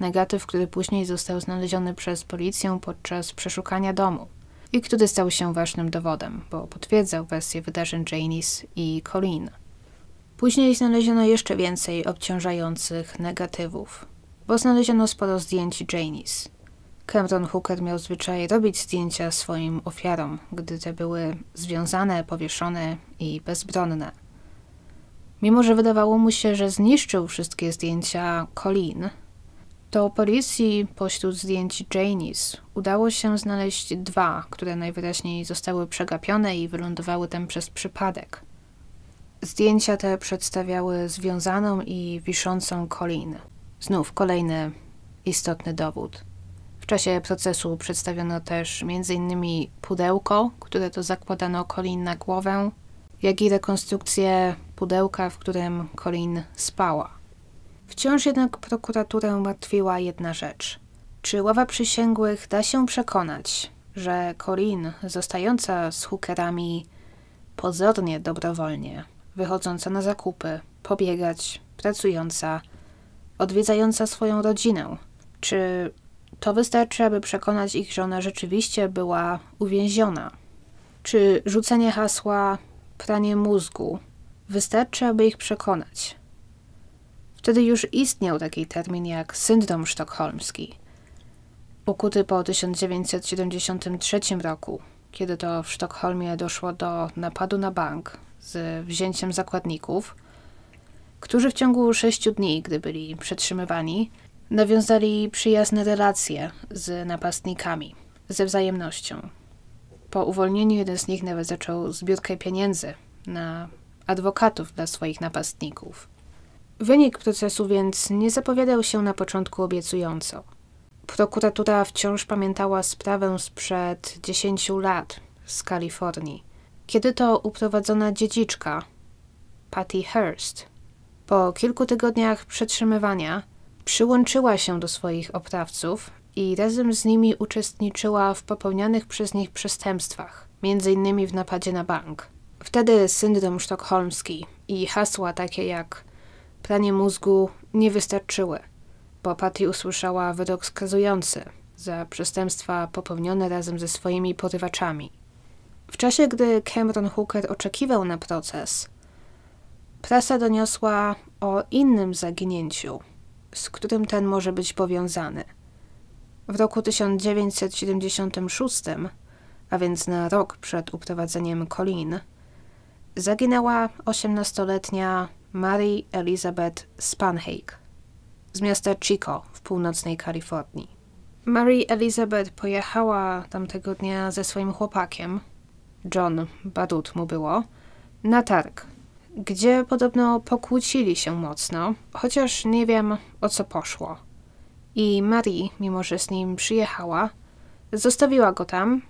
Negatyw, który później został znaleziony przez policję podczas przeszukania domu i który stał się ważnym dowodem, bo potwierdzał wersję wydarzeń Janice i Colleen. Później znaleziono jeszcze więcej obciążających negatywów, bo znaleziono sporo zdjęć Janice. Cameron Hooker miał zwyczaj robić zdjęcia swoim ofiarom, gdy te były związane, powieszone i bezbronne. Mimo, że wydawało mu się, że zniszczył wszystkie zdjęcia Colin, to policji pośród zdjęć Janice udało się znaleźć dwa, które najwyraźniej zostały przegapione i wylądowały tam przez przypadek. Zdjęcia te przedstawiały związaną i wiszącą Colin. Znów kolejny istotny dowód. W czasie procesu przedstawiono też m.in. pudełko, które to zakładano Colin na głowę, jak i rekonstrukcję pudełka, w którym Corinne spała. Wciąż jednak prokuraturę martwiła jedna rzecz. Czy ława przysięgłych da się przekonać, że Corinne, zostająca z hookerami pozornie dobrowolnie, wychodząca na zakupy, pobiegać, pracująca, odwiedzająca swoją rodzinę, czy to wystarczy, aby przekonać ich, że ona rzeczywiście była uwięziona? Czy rzucenie hasła pranie mózgu wystarczy, aby ich przekonać. Wtedy już istniał taki termin jak syndrom sztokholmski, ukuty po 1973 roku, kiedy to w Sztokholmie doszło do napadu na bank z wzięciem zakładników, którzy w ciągu sześciu dni, gdy byli przetrzymywani, nawiązali przyjazne relacje z napastnikami, ze wzajemnością. Po uwolnieniu jeden z nich nawet zaczął zbiórkę pieniędzy na adwokatów dla swoich napastników. Wynik procesu więc nie zapowiadał się na początku obiecująco. Prokuratura wciąż pamiętała sprawę sprzed 10 lat z Kalifornii, kiedy to uprowadzona dziedziczka, Patty Hearst, po kilku tygodniach przetrzymywania przyłączyła się do swoich oprawców i razem z nimi uczestniczyła w popełnianych przez nich przestępstwach, m.in. w napadzie na bank. Wtedy syndrom sztokholmski i hasła takie jak pranie mózgu nie wystarczyły, bo Patty usłyszała wyrok skazujący za przestępstwa popełnione razem ze swoimi porywaczami. W czasie, gdy Cameron Hooker oczekiwał na proces, prasa doniosła o innym zaginięciu, z którym ten może być powiązany. W roku 1976, a więc na rok przed uprowadzeniem Colin, zaginęła 18-letnia Mary Elizabeth Spanhake z miasta Chico w północnej Kalifornii. Mary Elizabeth pojechała tamtego dnia ze swoim chłopakiem, John Badut mu było, na targ, gdzie podobno pokłócili się mocno, chociaż nie wiem o co poszło. I Mary, mimo że z nim przyjechała, zostawiła go tam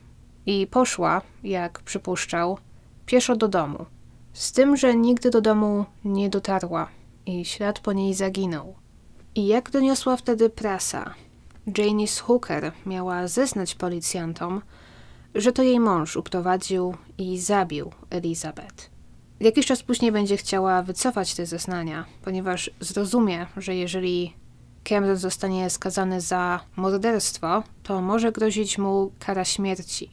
i poszła, jak przypuszczał, pieszo do domu. Z tym, że nigdy do domu nie dotarła i ślad po niej zaginął. I jak doniosła wtedy prasa, Janice Hooker miała zeznać policjantom, że to jej mąż uprowadził i zabił Elizabeth. Jakiś czas później będzie chciała wycofać te zeznania, ponieważ zrozumie, że jeżeli Cameron zostanie skazany za morderstwo, to może grozić mu kara śmierci.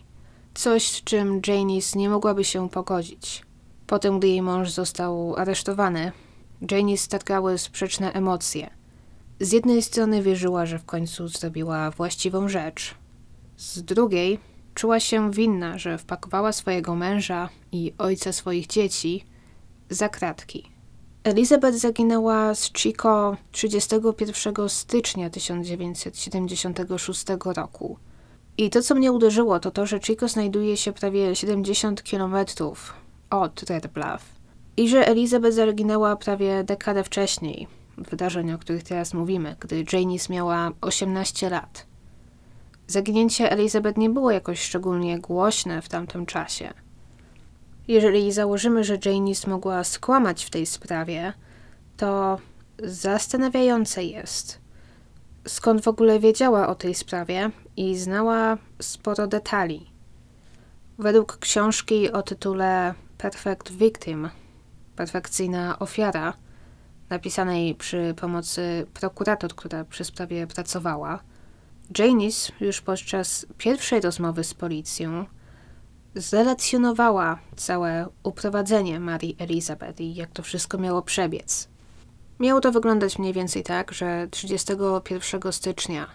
Coś, z czym Janice nie mogłaby się pogodzić. Potem, gdy jej mąż został aresztowany, Janie statkały sprzeczne emocje. Z jednej strony wierzyła, że w końcu zrobiła właściwą rzecz. Z drugiej czuła się winna, że wpakowała swojego męża i ojca swoich dzieci za kratki. Elizabeth zaginęła z Chico 31 stycznia 1976 roku. I to, co mnie uderzyło, to to, że Chico znajduje się prawie 70 kilometrów od Red Bluff i że Elizabeth zaginęła prawie dekadę wcześniej, wydarzeń, o których teraz mówimy, gdy Janice miała 18 lat. Zaginięcie Elizabeth nie było jakoś szczególnie głośne w tamtym czasie. Jeżeli założymy, że Janice mogła skłamać w tej sprawie, to zastanawiające jest, skąd w ogóle wiedziała o tej sprawie i znała sporo detali. Według książki o tytule Perfect Victim, perfekcyjna ofiara, napisanej przy pomocy prokurator, która przy sprawie pracowała, Janice już podczas pierwszej rozmowy z policją zrelacjonowała całe uprowadzenie Marii Elizabeth i jak to wszystko miało przebiec. Miało to wyglądać mniej więcej tak, że 31 stycznia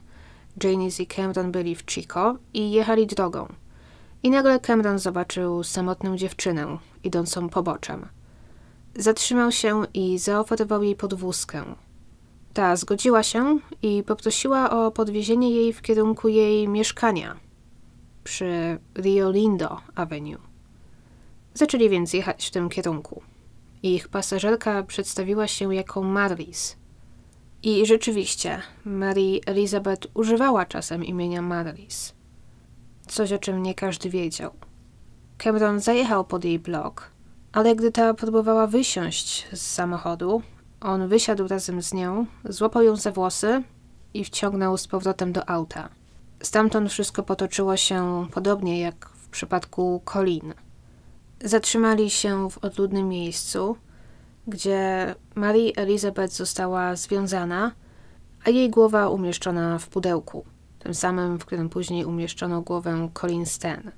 Janice i Cameron byli w Chico i jechali drogą. I nagle Cameron zobaczył samotną dziewczynę, idącą poboczem. Zatrzymał się i zaoferował jej podwózkę. Ta zgodziła się i poprosiła o podwiezienie jej w kierunku jej mieszkania przy Rio Lindo Avenue. Zaczęli więc jechać w tym kierunku. Ich pasażerka przedstawiła się jako Marlis. I rzeczywiście, Mary Elizabeth używała czasem imienia Marlis coś o czym nie każdy wiedział. Cameron zajechał pod jej blok, ale gdy ta próbowała wysiąść z samochodu, on wysiadł razem z nią, złapał ją za włosy i wciągnął z powrotem do auta. Stamtąd wszystko potoczyło się podobnie jak w przypadku Colin. Zatrzymali się w odludnym miejscu, gdzie Marie Elizabeth została związana, a jej głowa umieszczona w pudełku tym samym, w którym później umieszczono głowę Colin Sten.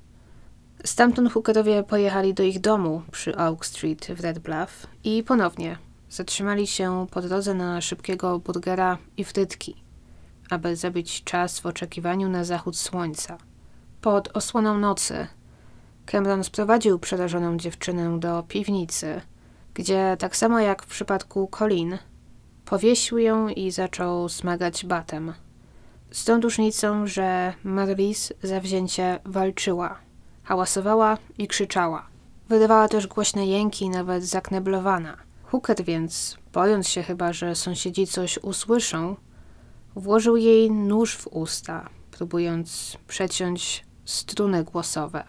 Stamtąd hookerowie pojechali do ich domu przy Oak Street w Red Bluff i ponownie zatrzymali się po drodze na szybkiego burgera i frytki, aby zabić czas w oczekiwaniu na zachód słońca. Pod osłoną nocy Cameron sprowadził przerażoną dziewczynę do piwnicy, gdzie tak samo jak w przypadku Colin, powiesił ją i zaczął smagać batem. Z tą różnicą, że Marlis zawzięcie walczyła, hałasowała i krzyczała. Wydawała też głośne jęki, nawet zakneblowana. Hooker więc, bojąc się chyba, że sąsiedzi coś usłyszą, włożył jej nóż w usta, próbując przeciąć struny głosowe.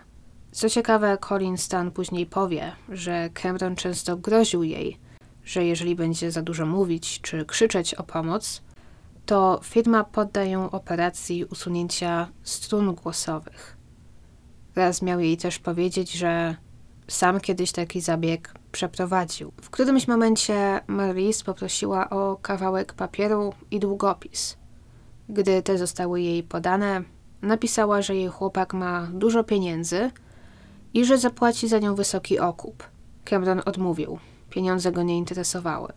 Co ciekawe, Colin Stan później powie, że Cameron często groził jej, że jeżeli będzie za dużo mówić czy krzyczeć o pomoc, to firma podda ją operacji usunięcia strun głosowych. Raz miał jej też powiedzieć, że sam kiedyś taki zabieg przeprowadził. W którymś momencie Marlis poprosiła o kawałek papieru i długopis. Gdy te zostały jej podane, napisała, że jej chłopak ma dużo pieniędzy i że zapłaci za nią wysoki okup. Cameron odmówił. Pieniądze go nie interesowały.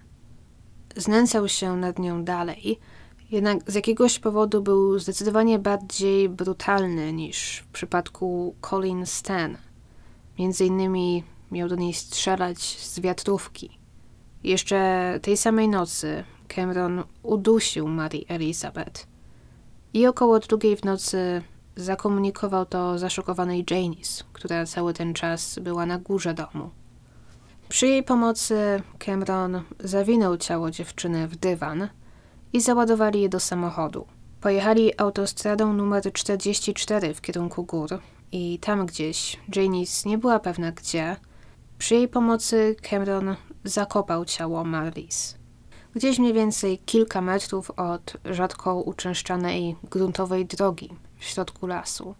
Znęcał się nad nią dalej – jednak z jakiegoś powodu był zdecydowanie bardziej brutalny niż w przypadku Colin Stan. Między innymi miał do niej strzelać z wiatrówki. Jeszcze tej samej nocy Cameron udusił Marii Elizabeth i około drugiej w nocy zakomunikował to zaszokowanej Janice, która cały ten czas była na górze domu. Przy jej pomocy Cameron zawinął ciało dziewczyny w dywan – i załadowali je do samochodu. Pojechali autostradą numer 44 w kierunku gór i tam gdzieś, Janis nie była pewna gdzie, przy jej pomocy Cameron zakopał ciało Marlis. Gdzieś mniej więcej kilka metrów od rzadko uczęszczanej gruntowej drogi w środku lasu.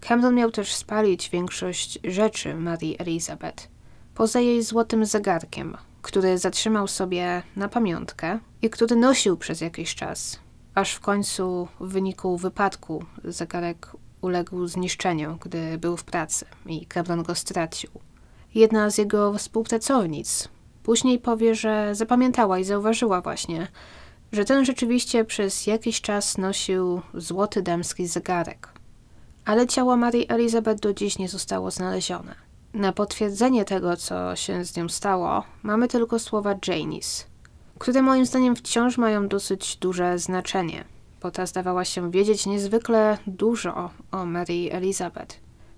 Cameron miał też spalić większość rzeczy Marii Elizabeth, poza jej złotym zegarkiem, który zatrzymał sobie na pamiątkę i który nosił przez jakiś czas, aż w końcu w wyniku wypadku zegarek uległ zniszczeniu, gdy był w pracy i Cameron go stracił. Jedna z jego współpracownic później powie, że zapamiętała i zauważyła właśnie, że ten rzeczywiście przez jakiś czas nosił złoty damski zegarek. Ale ciało Marii Elizabeth do dziś nie zostało znalezione. Na potwierdzenie tego, co się z nią stało, mamy tylko słowa Janis, które moim zdaniem wciąż mają dosyć duże znaczenie, bo ta zdawała się wiedzieć niezwykle dużo o Mary Elizabeth.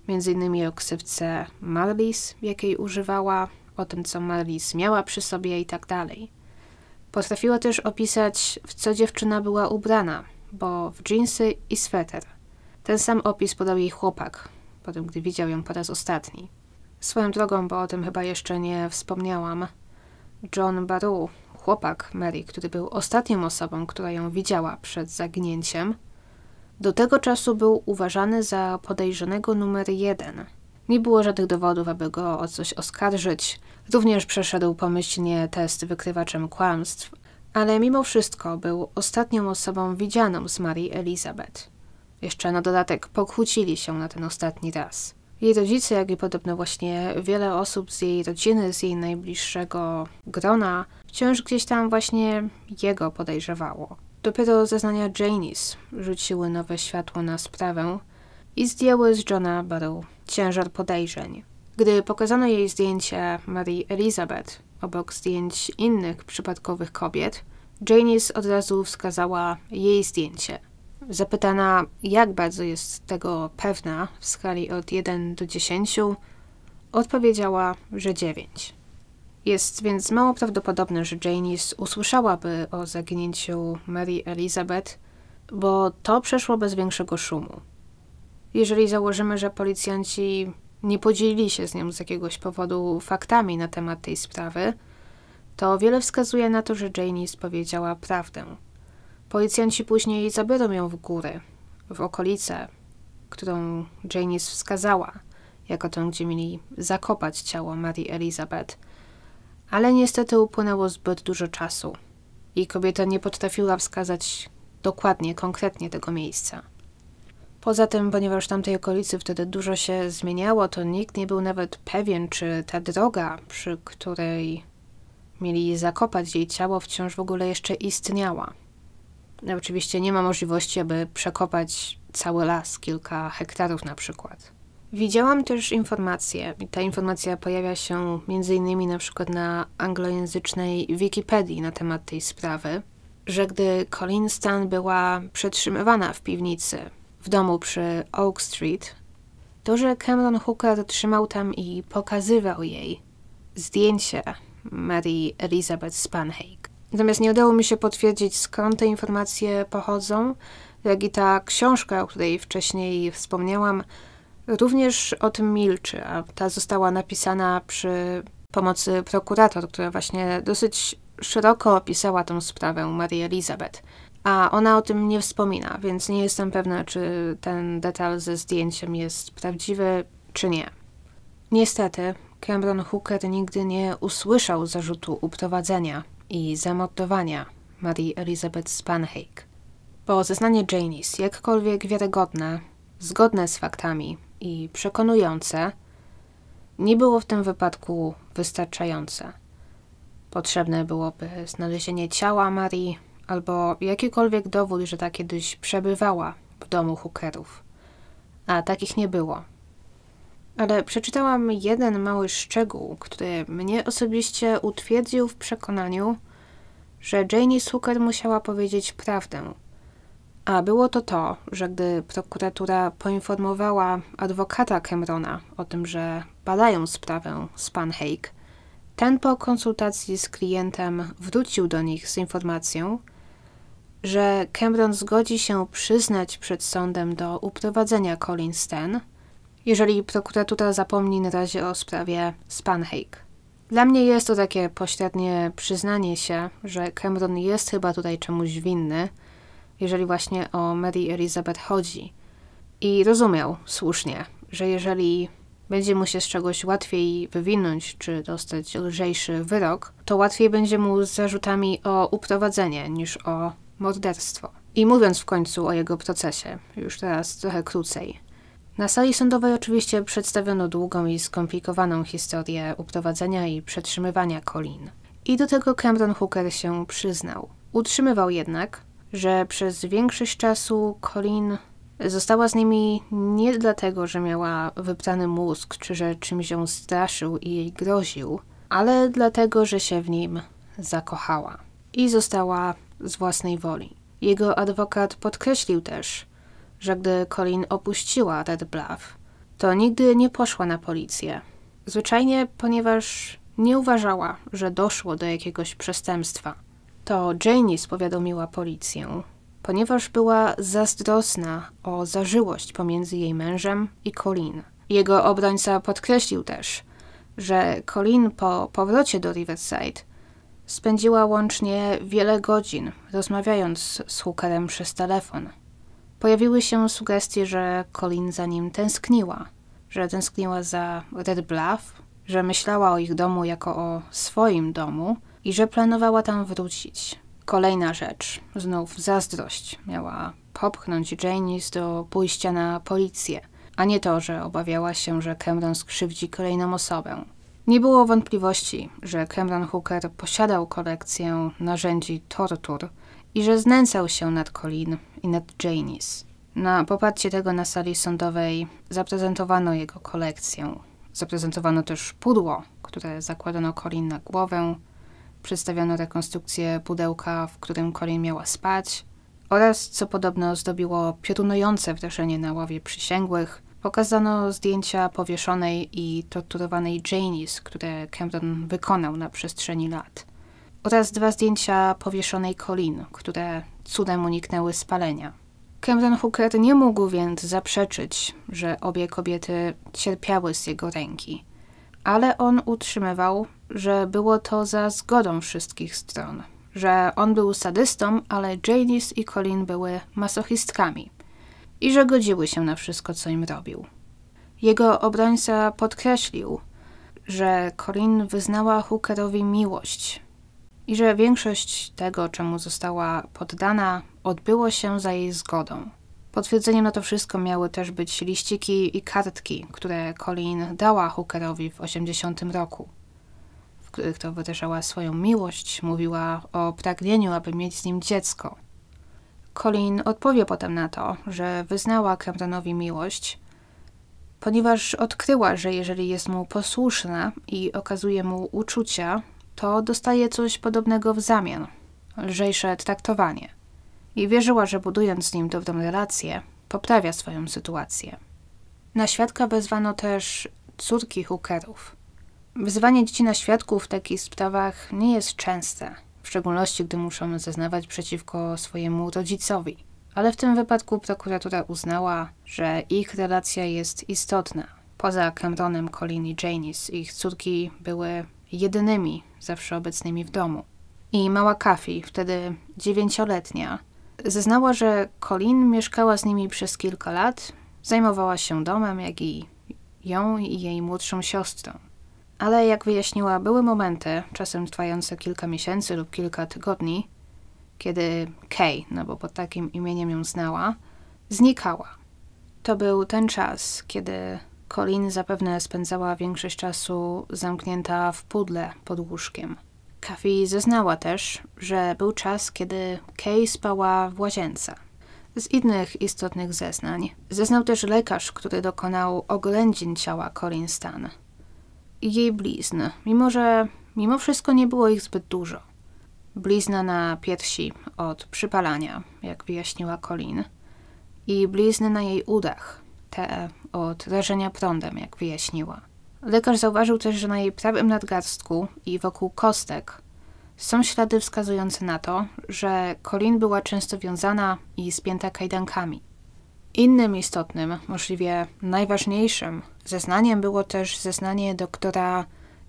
Między innymi o ksywce Marlis, jakiej używała, o tym, co Marlis miała przy sobie i tak dalej. Potrafiła też opisać, w co dziewczyna była ubrana, bo w dżinsy i sweter. Ten sam opis podał jej chłopak, potem gdy widział ją po raz ostatni. Swoją drogą, bo o tym chyba jeszcze nie wspomniałam, John Baru, chłopak Mary, który był ostatnią osobą, która ją widziała przed zaginięciem, do tego czasu był uważany za podejrzanego numer jeden. Nie było żadnych dowodów, aby go o coś oskarżyć. Również przeszedł pomyślnie test wykrywaczem kłamstw, ale mimo wszystko był ostatnią osobą widzianą z Marii Elizabeth. Jeszcze na dodatek pokłócili się na ten ostatni raz. Jej rodzice, jak i podobno właśnie wiele osób z jej rodziny, z jej najbliższego grona, wciąż gdzieś tam właśnie jego podejrzewało. Dopiero zeznania Janice rzuciły nowe światło na sprawę i zdjęły z Johna Barrow ciężar podejrzeń. Gdy pokazano jej zdjęcie Marii Elizabeth obok zdjęć innych przypadkowych kobiet, Janice od razu wskazała jej zdjęcie – Zapytana, jak bardzo jest tego pewna w skali od 1 do 10, odpowiedziała, że 9. Jest więc mało prawdopodobne, że Janice usłyszałaby o zaginięciu Mary Elizabeth, bo to przeszło bez większego szumu. Jeżeli założymy, że policjanci nie podzielili się z nią z jakiegoś powodu faktami na temat tej sprawy, to wiele wskazuje na to, że Janice powiedziała prawdę. Policjanci później zabiorą ją w góry, w okolicę, którą Janice wskazała, jako tę, gdzie mieli zakopać ciało Marii Elizabeth. Ale niestety upłynęło zbyt dużo czasu i kobieta nie potrafiła wskazać dokładnie, konkretnie tego miejsca. Poza tym, ponieważ tamtej okolicy wtedy dużo się zmieniało, to nikt nie był nawet pewien, czy ta droga, przy której mieli zakopać jej ciało, wciąż w ogóle jeszcze istniała. Oczywiście nie ma możliwości, aby przekopać cały las, kilka hektarów na przykład. Widziałam też informacje, i ta informacja pojawia się m.in. na przykład na anglojęzycznej Wikipedii na temat tej sprawy, że gdy Colin Stan była przetrzymywana w piwnicy w domu przy Oak Street, to, że Cameron Hooker trzymał tam i pokazywał jej zdjęcie Mary Elizabeth Spanhake. Natomiast nie udało mi się potwierdzić, skąd te informacje pochodzą, jak i ta książka, o której wcześniej wspomniałam, również o tym milczy, a ta została napisana przy pomocy prokurator, która właśnie dosyć szeroko opisała tą sprawę Marii Elizabeth. A ona o tym nie wspomina, więc nie jestem pewna, czy ten detal ze zdjęciem jest prawdziwy, czy nie. Niestety, Cameron Hooker nigdy nie usłyszał zarzutu uprowadzenia, i zamordowania Marii Elizabeth Spanhake. Bo zeznanie Janis, jakkolwiek wiarygodne, zgodne z faktami i przekonujące, nie było w tym wypadku wystarczające. Potrzebne byłoby znalezienie ciała Marii albo jakikolwiek dowód, że ta kiedyś przebywała w domu Hookerów. A takich nie było ale przeczytałam jeden mały szczegół, który mnie osobiście utwierdził w przekonaniu, że Janie Sucker musiała powiedzieć prawdę. A było to to, że gdy prokuratura poinformowała adwokata Camerona o tym, że badają sprawę z pan Hake, ten po konsultacji z klientem wrócił do nich z informacją, że Cameron zgodzi się przyznać przed sądem do uprowadzenia Colin Ten jeżeli prokuratura zapomni na razie o sprawie Spanhake. Dla mnie jest to takie pośrednie przyznanie się, że Cameron jest chyba tutaj czemuś winny, jeżeli właśnie o Mary Elizabeth chodzi. I rozumiał słusznie, że jeżeli będzie mu się z czegoś łatwiej wywinąć czy dostać lżejszy wyrok, to łatwiej będzie mu z zarzutami o uprowadzenie niż o morderstwo. I mówiąc w końcu o jego procesie, już teraz trochę krócej, na sali sądowej oczywiście przedstawiono długą i skomplikowaną historię uprowadzenia i przetrzymywania Colin. I do tego Cameron Hooker się przyznał. Utrzymywał jednak, że przez większość czasu Colin została z nimi nie dlatego, że miała wyptany mózg, czy że czymś ją straszył i jej groził, ale dlatego, że się w nim zakochała i została z własnej woli. Jego adwokat podkreślił też, że gdy Colin opuściła Red Bluff, to nigdy nie poszła na policję. Zwyczajnie, ponieważ nie uważała, że doszło do jakiegoś przestępstwa. To Janice powiadomiła policję, ponieważ była zazdrosna o zażyłość pomiędzy jej mężem i Colin. Jego obrońca podkreślił też, że Colin po powrocie do Riverside spędziła łącznie wiele godzin rozmawiając z Hookerem przez telefon – Pojawiły się sugestie, że Colin za nim tęskniła, że tęskniła za Red Bluff, że myślała o ich domu jako o swoim domu i że planowała tam wrócić. Kolejna rzecz, znów zazdrość, miała popchnąć Janice do pójścia na policję, a nie to, że obawiała się, że Cameron skrzywdzi kolejną osobę. Nie było wątpliwości, że Cameron Hooker posiadał kolekcję narzędzi tortur, i że znęcał się nad Colin i nad Janice. Na poparcie tego na sali sądowej zaprezentowano jego kolekcję. Zaprezentowano też pudło, które zakładano Colin na głowę, przedstawiono rekonstrukcję pudełka, w którym Colin miała spać oraz, co podobno zdobiło piorunujące wrażenie na ławie przysięgłych, pokazano zdjęcia powieszonej i torturowanej Janice, które Camden wykonał na przestrzeni lat – oraz dwa zdjęcia powieszonej Colin, które cudem uniknęły spalenia. Camden Hooker nie mógł więc zaprzeczyć, że obie kobiety cierpiały z jego ręki, ale on utrzymywał, że było to za zgodą wszystkich stron, że on był sadystą, ale Janice i Colin były masochistkami i że godziły się na wszystko, co im robił. Jego obrońca podkreślił, że Colin wyznała Hookerowi miłość, i że większość tego, czemu została poddana, odbyło się za jej zgodą. Potwierdzeniem na to wszystko miały też być liściki i kartki, które Colin dała Hookerowi w 80 roku, w których to wyrażała swoją miłość, mówiła o pragnieniu, aby mieć z nim dziecko. Colin odpowie potem na to, że wyznała Cramptonowi miłość, ponieważ odkryła, że jeżeli jest mu posłuszna i okazuje mu uczucia, to dostaje coś podobnego w zamian lżejsze traktowanie. I wierzyła, że budując z nim dobrą relację, poprawia swoją sytuację. Na świadka wezwano też córki hookerów. Wzywanie dzieci na świadków w takich sprawach nie jest częste, w szczególności gdy muszą zeznawać przeciwko swojemu rodzicowi. Ale w tym wypadku prokuratura uznała, że ich relacja jest istotna. Poza Cameronem, Colin i Janice, ich córki były jedynymi zawsze obecnymi w domu. I mała Kafi, wtedy dziewięcioletnia, zeznała, że Colin mieszkała z nimi przez kilka lat, zajmowała się domem, jak i ją i jej młodszą siostrą. Ale jak wyjaśniła, były momenty, czasem trwające kilka miesięcy lub kilka tygodni, kiedy Kay, no bo pod takim imieniem ją znała, znikała. To był ten czas, kiedy Colin zapewne spędzała większość czasu zamknięta w pudle pod łóżkiem. Kathy zeznała też, że był czas, kiedy Kay spała w łazience. Z innych istotnych zeznań zeznał też lekarz, który dokonał oględzin ciała Colin Stan. I jej blizn, mimo że mimo wszystko nie było ich zbyt dużo. Blizna na piersi od przypalania, jak wyjaśniła Colin, i blizny na jej udach, te od rażenia prądem, jak wyjaśniła. Lekarz zauważył też, że na jej prawym nadgarstku i wokół kostek są ślady wskazujące na to, że Colin była często wiązana i spięta kajdankami. Innym istotnym, możliwie najważniejszym zeznaniem było też zeznanie doktora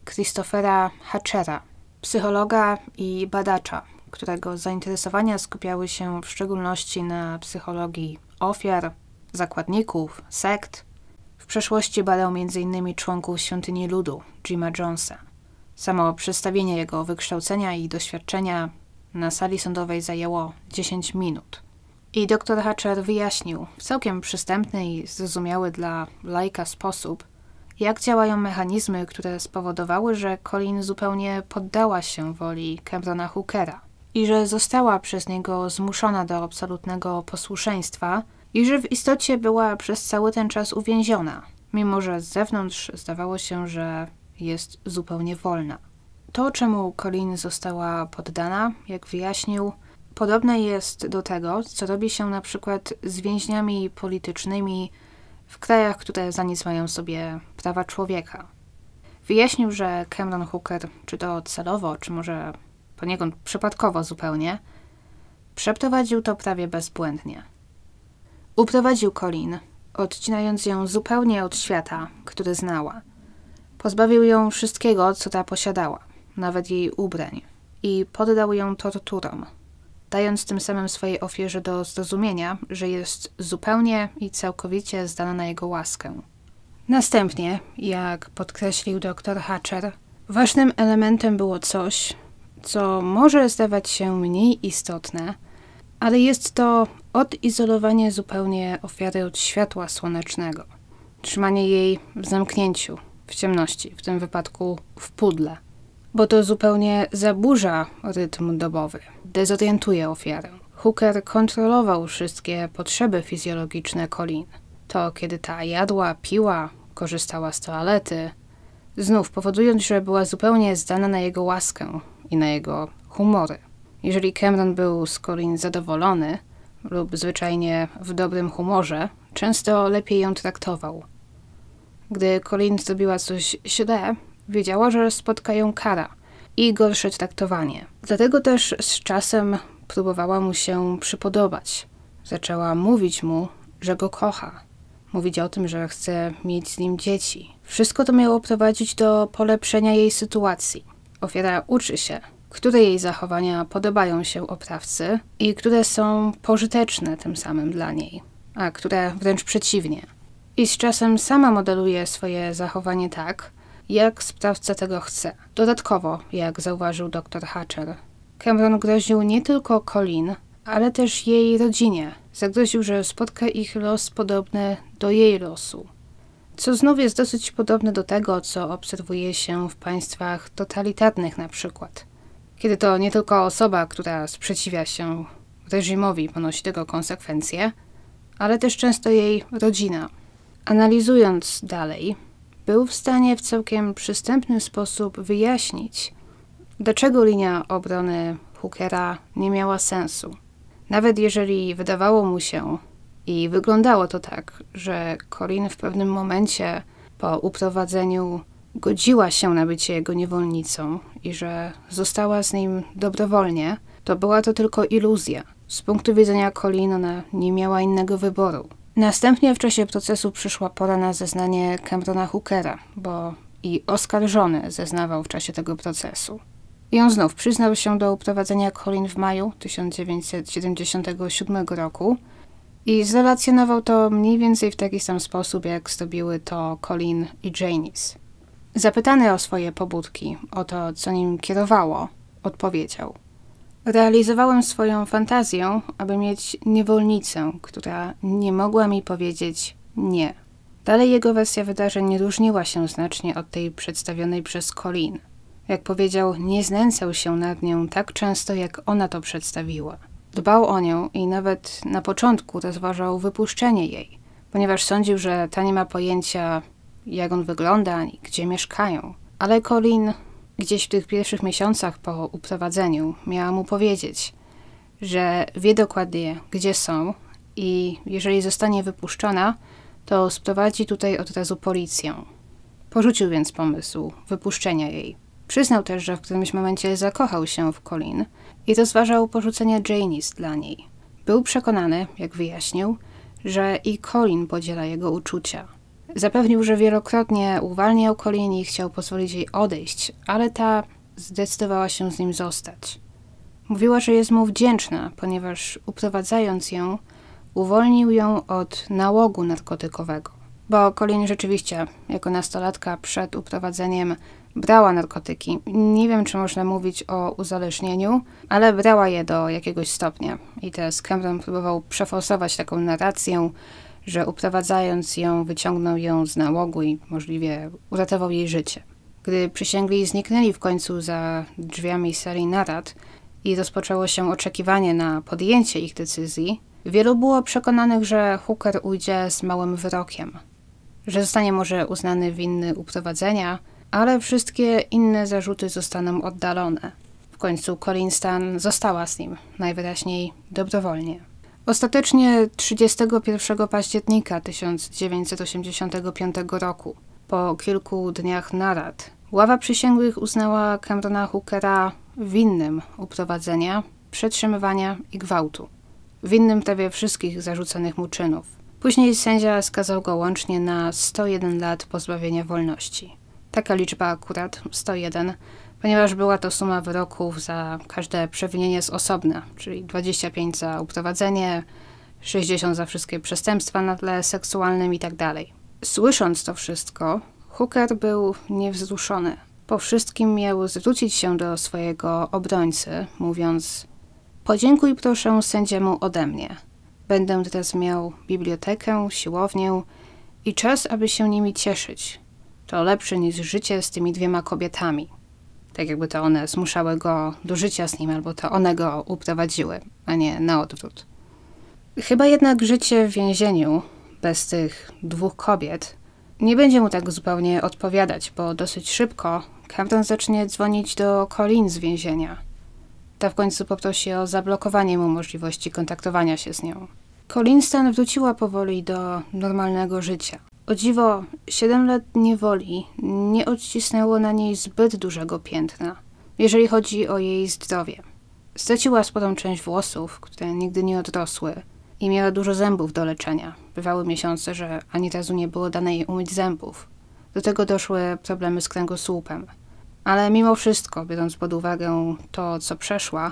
Christophera Hatchera, psychologa i badacza, którego zainteresowania skupiały się w szczególności na psychologii ofiar, zakładników, sekt przeszłości badał m.in. członków Świątyni Ludu, Jima Jonesa. Samo przedstawienie jego wykształcenia i doświadczenia na sali sądowej zajęło 10 minut. I dr Hatcher wyjaśnił w całkiem przystępny i zrozumiały dla laika sposób, jak działają mechanizmy, które spowodowały, że Colin zupełnie poddała się woli Camerona Hookera i że została przez niego zmuszona do absolutnego posłuszeństwa – i że w istocie była przez cały ten czas uwięziona, mimo że z zewnątrz zdawało się, że jest zupełnie wolna. To, czemu Colin została poddana, jak wyjaśnił, podobne jest do tego, co robi się na przykład z więźniami politycznymi w krajach, które za nic mają sobie prawa człowieka. Wyjaśnił, że Cameron Hooker, czy to celowo, czy może poniekąd przypadkowo zupełnie, przeprowadził to prawie bezbłędnie. Uprowadził Colin, odcinając ją zupełnie od świata, który znała. Pozbawił ją wszystkiego, co ta posiadała, nawet jej ubrań, i poddał ją torturom, dając tym samym swojej ofierze do zrozumienia, że jest zupełnie i całkowicie zdana na jego łaskę. Następnie, jak podkreślił dr Hatcher, ważnym elementem było coś, co może zdawać się mniej istotne – ale jest to odizolowanie zupełnie ofiary od światła słonecznego, trzymanie jej w zamknięciu, w ciemności, w tym wypadku w pudle, bo to zupełnie zaburza rytm dobowy, dezorientuje ofiarę. Hooker kontrolował wszystkie potrzeby fizjologiczne Colin. To, kiedy ta jadła, piła, korzystała z toalety, znów powodując, że była zupełnie zdana na jego łaskę i na jego humory. Jeżeli Camden był z Colin zadowolony lub zwyczajnie w dobrym humorze, często lepiej ją traktował. Gdy Colin zrobiła coś źle, wiedziała, że spotka ją kara i gorsze traktowanie. Dlatego też z czasem próbowała mu się przypodobać. Zaczęła mówić mu, że go kocha. Mówić o tym, że chce mieć z nim dzieci. Wszystko to miało prowadzić do polepszenia jej sytuacji. Ofiara uczy się, które jej zachowania podobają się oprawcy i które są pożyteczne tym samym dla niej, a które wręcz przeciwnie. I z czasem sama modeluje swoje zachowanie tak, jak sprawca tego chce. Dodatkowo, jak zauważył dr Hatcher, Cameron groził nie tylko Colin, ale też jej rodzinie. Zagroził, że spotka ich los podobny do jej losu. Co znów jest dosyć podobne do tego, co obserwuje się w państwach totalitarnych na przykład – kiedy to nie tylko osoba, która sprzeciwia się reżimowi, ponosi tego konsekwencje, ale też często jej rodzina. Analizując dalej, był w stanie w całkiem przystępny sposób wyjaśnić, dlaczego linia obrony Hookera nie miała sensu. Nawet jeżeli wydawało mu się, i wyglądało to tak, że Colin w pewnym momencie po uprowadzeniu godziła się na bycie jego niewolnicą i że została z nim dobrowolnie, to była to tylko iluzja. Z punktu widzenia Colin ona nie miała innego wyboru. Następnie w czasie procesu przyszła pora na zeznanie Camerona Hookera, bo i oskarżony zeznawał w czasie tego procesu. I on znów przyznał się do uprowadzenia Colin w maju 1977 roku i zrelacjonował to mniej więcej w taki sam sposób, jak zrobiły to Colin i Janice. Zapytany o swoje pobudki, o to, co nim kierowało, odpowiedział: Realizowałem swoją fantazję, aby mieć niewolnicę, która nie mogła mi powiedzieć nie. Dalej jego wersja wydarzeń nie różniła się znacznie od tej przedstawionej przez Colin. Jak powiedział, nie znęcał się nad nią tak często, jak ona to przedstawiła. Dbał o nią i nawet na początku rozważał wypuszczenie jej, ponieważ sądził, że ta nie ma pojęcia, jak on wygląda i gdzie mieszkają. Ale Colin gdzieś w tych pierwszych miesiącach po uprowadzeniu miała mu powiedzieć, że wie dokładnie, gdzie są i jeżeli zostanie wypuszczona, to sprowadzi tutaj od razu policję. Porzucił więc pomysł wypuszczenia jej. Przyznał też, że w którymś momencie zakochał się w Colin i rozważał porzucenie Janice dla niej. Był przekonany, jak wyjaśnił, że i Colin podziela jego uczucia. Zapewnił, że wielokrotnie uwalniał Colin i chciał pozwolić jej odejść, ale ta zdecydowała się z nim zostać. Mówiła, że jest mu wdzięczna, ponieważ uprowadzając ją, uwolnił ją od nałogu narkotykowego. Bo Colin rzeczywiście, jako nastolatka przed uprowadzeniem, brała narkotyki. Nie wiem, czy można mówić o uzależnieniu, ale brała je do jakiegoś stopnia. I teraz Cameron próbował przeforsować taką narrację, że uprowadzając ją, wyciągnął ją z nałogu i możliwie uratował jej życie. Gdy przysięgli zniknęli w końcu za drzwiami serii narad i rozpoczęło się oczekiwanie na podjęcie ich decyzji, wielu było przekonanych, że Hooker ujdzie z małym wyrokiem, że zostanie może uznany winny uprowadzenia, ale wszystkie inne zarzuty zostaną oddalone. W końcu Colin Stan została z nim, najwyraźniej dobrowolnie. Ostatecznie 31 października 1985 roku, po kilku dniach narad, ława przysięgłych uznała Camerona Hookera winnym uprowadzenia, przetrzymywania i gwałtu. Winnym prawie wszystkich zarzucanych mu czynów. Później sędzia skazał go łącznie na 101 lat pozbawienia wolności. Taka liczba akurat, 101, ponieważ była to suma wyroków za każde przewinienie z osobna, czyli 25 za uprowadzenie, 60 za wszystkie przestępstwa na tle seksualnym itd. Tak Słysząc to wszystko, Hooker był niewzruszony. Po wszystkim miał zwrócić się do swojego obrońcy, mówiąc Podziękuj proszę sędziemu ode mnie. Będę teraz miał bibliotekę, siłownię i czas, aby się nimi cieszyć. To lepsze niż życie z tymi dwiema kobietami tak jakby to one zmuszały go do życia z nim, albo to one go uprowadziły, a nie na odwrót. Chyba jednak życie w więzieniu bez tych dwóch kobiet nie będzie mu tak zupełnie odpowiadać, bo dosyć szybko Camden zacznie dzwonić do Colin z więzienia. Ta w końcu poprosi o zablokowanie mu możliwości kontaktowania się z nią. Colin Stan wróciła powoli do normalnego życia. O dziwo, 7 lat niewoli nie odcisnęło na niej zbyt dużego piętna, jeżeli chodzi o jej zdrowie. Straciła sporą część włosów, które nigdy nie odrosły i miała dużo zębów do leczenia. Bywały miesiące, że ani razu nie było dane jej umyć zębów. Do tego doszły problemy z kręgosłupem. Ale mimo wszystko, biorąc pod uwagę to, co przeszła,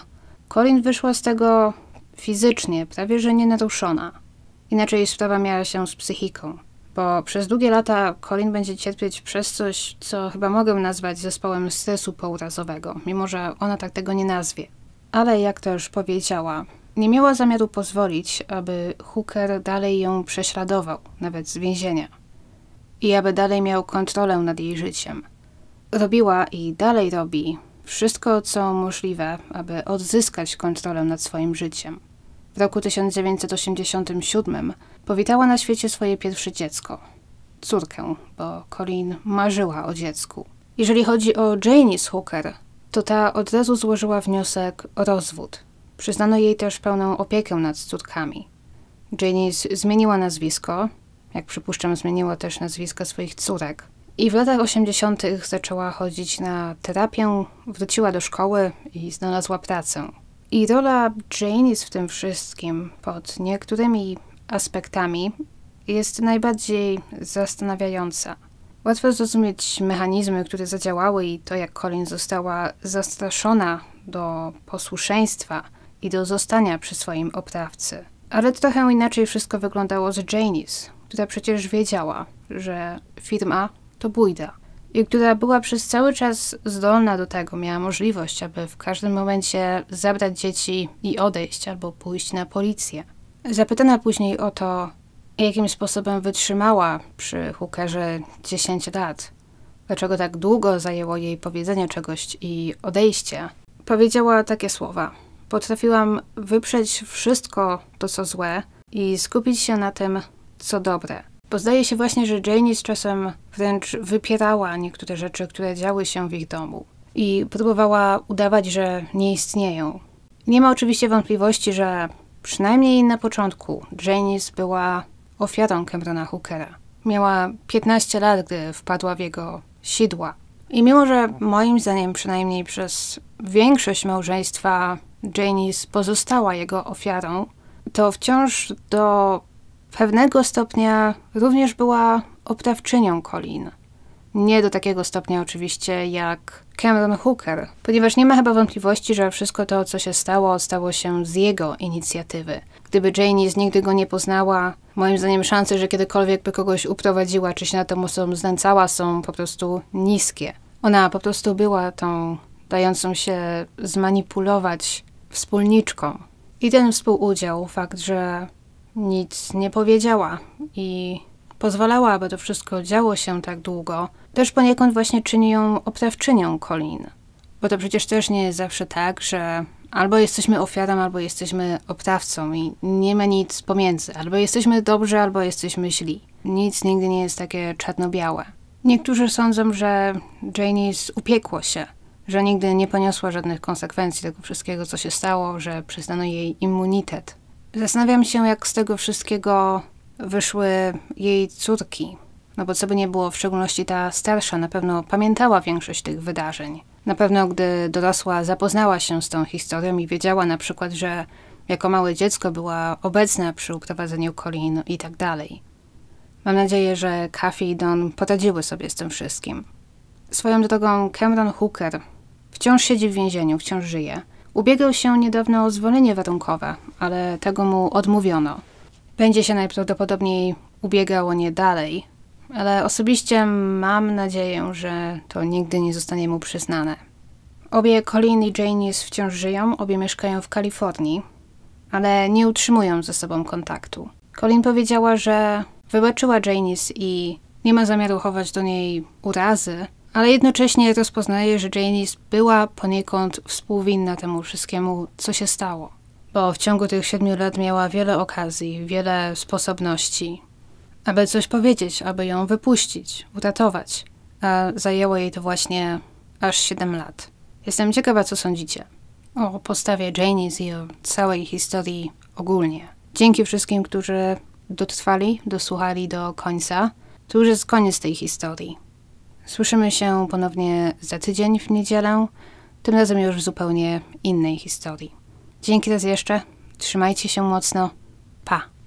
Corin wyszła z tego fizycznie, prawie że nienaruszona. Inaczej sprawa miała się z psychiką – bo przez długie lata Colin będzie cierpieć przez coś, co chyba mogę nazwać zespołem stresu pourazowego, mimo że ona tak tego nie nazwie. Ale jak to już powiedziała, nie miała zamiaru pozwolić, aby Hooker dalej ją prześladował, nawet z więzienia. I aby dalej miał kontrolę nad jej życiem. Robiła i dalej robi wszystko, co możliwe, aby odzyskać kontrolę nad swoim życiem w roku 1987 powitała na świecie swoje pierwsze dziecko córkę, bo Colin marzyła o dziecku. Jeżeli chodzi o Janice Hooker, to ta od razu złożyła wniosek o rozwód. Przyznano jej też pełną opiekę nad córkami. Janice zmieniła nazwisko, jak przypuszczam, zmieniła też nazwiska swoich córek. I w latach 80. zaczęła chodzić na terapię, wróciła do szkoły i znalazła pracę. I rola Jane jest w tym wszystkim pod niektórymi aspektami jest najbardziej zastanawiająca. Łatwo zrozumieć mechanizmy, które zadziałały i to, jak Colin została zastraszona do posłuszeństwa i do zostania przy swoim oprawcy. Ale trochę inaczej wszystko wyglądało z Janice, która przecież wiedziała, że firma to bójda i która była przez cały czas zdolna do tego, miała możliwość, aby w każdym momencie zabrać dzieci i odejść albo pójść na policję. Zapytana później o to, jakim sposobem wytrzymała przy Hookerze 10 lat, dlaczego tak długo zajęło jej powiedzenie czegoś i odejście, powiedziała takie słowa. Potrafiłam wyprzeć wszystko to, co złe i skupić się na tym, co dobre. Bo zdaje się właśnie, że Janie z czasem wręcz wypierała niektóre rzeczy, które działy się w ich domu i próbowała udawać, że nie istnieją. Nie ma oczywiście wątpliwości, że przynajmniej na początku Janice była ofiarą Camerona Hookera. Miała 15 lat, gdy wpadła w jego sidła. I mimo, że moim zdaniem przynajmniej przez większość małżeństwa Janice pozostała jego ofiarą, to wciąż do pewnego stopnia również była oprawczynią Colin. Nie do takiego stopnia oczywiście jak Cameron Hooker, ponieważ nie ma chyba wątpliwości, że wszystko to, co się stało, stało się z jego inicjatywy. Gdyby Janice nigdy go nie poznała, moim zdaniem szanse, że kiedykolwiek by kogoś uprowadziła, czy się na tą osobę znęcała, są po prostu niskie. Ona po prostu była tą dającą się zmanipulować wspólniczką. I ten współudział, fakt, że nic nie powiedziała i pozwalała, aby to wszystko działo się tak długo, też poniekąd właśnie czyni ją oprawczynią Colin. Bo to przecież też nie jest zawsze tak, że albo jesteśmy ofiarą, albo jesteśmy oprawcą i nie ma nic pomiędzy. Albo jesteśmy dobrzy, albo jesteśmy źli. Nic nigdy nie jest takie czarno-białe. Niektórzy sądzą, że Janice upiekło się, że nigdy nie poniosła żadnych konsekwencji tego wszystkiego, co się stało, że przyznano jej immunitet. Zastanawiam się, jak z tego wszystkiego wyszły jej córki. No bo co by nie było, w szczególności ta starsza na pewno pamiętała większość tych wydarzeń. Na pewno, gdy dorosła, zapoznała się z tą historią i wiedziała na przykład, że jako małe dziecko była obecna przy uprowadzeniu Colin i tak dalej. Mam nadzieję, że Kathy i Don poradziły sobie z tym wszystkim. Swoją drogą Cameron Hooker wciąż siedzi w więzieniu, wciąż żyje. Ubiegał się niedawno o zwolnienie warunkowe, ale tego mu odmówiono. Będzie się najprawdopodobniej ubiegał o nie dalej, ale osobiście mam nadzieję, że to nigdy nie zostanie mu przyznane. Obie Colin i Janice wciąż żyją, obie mieszkają w Kalifornii, ale nie utrzymują ze sobą kontaktu. Colin powiedziała, że wybaczyła Janice i nie ma zamiaru chować do niej urazy, ale jednocześnie rozpoznaje, że Janice była poniekąd współwinna temu wszystkiemu, co się stało. Bo w ciągu tych siedmiu lat miała wiele okazji, wiele sposobności, aby coś powiedzieć, aby ją wypuścić, uratować. A zajęło jej to właśnie aż 7 lat. Jestem ciekawa, co sądzicie o postawie Janice i o całej historii ogólnie. Dzięki wszystkim, którzy dotrwali, dosłuchali do końca. To już jest koniec tej historii. Słyszymy się ponownie za tydzień w niedzielę, tym razem już w zupełnie innej historii. Dzięki raz jeszcze, trzymajcie się mocno, pa!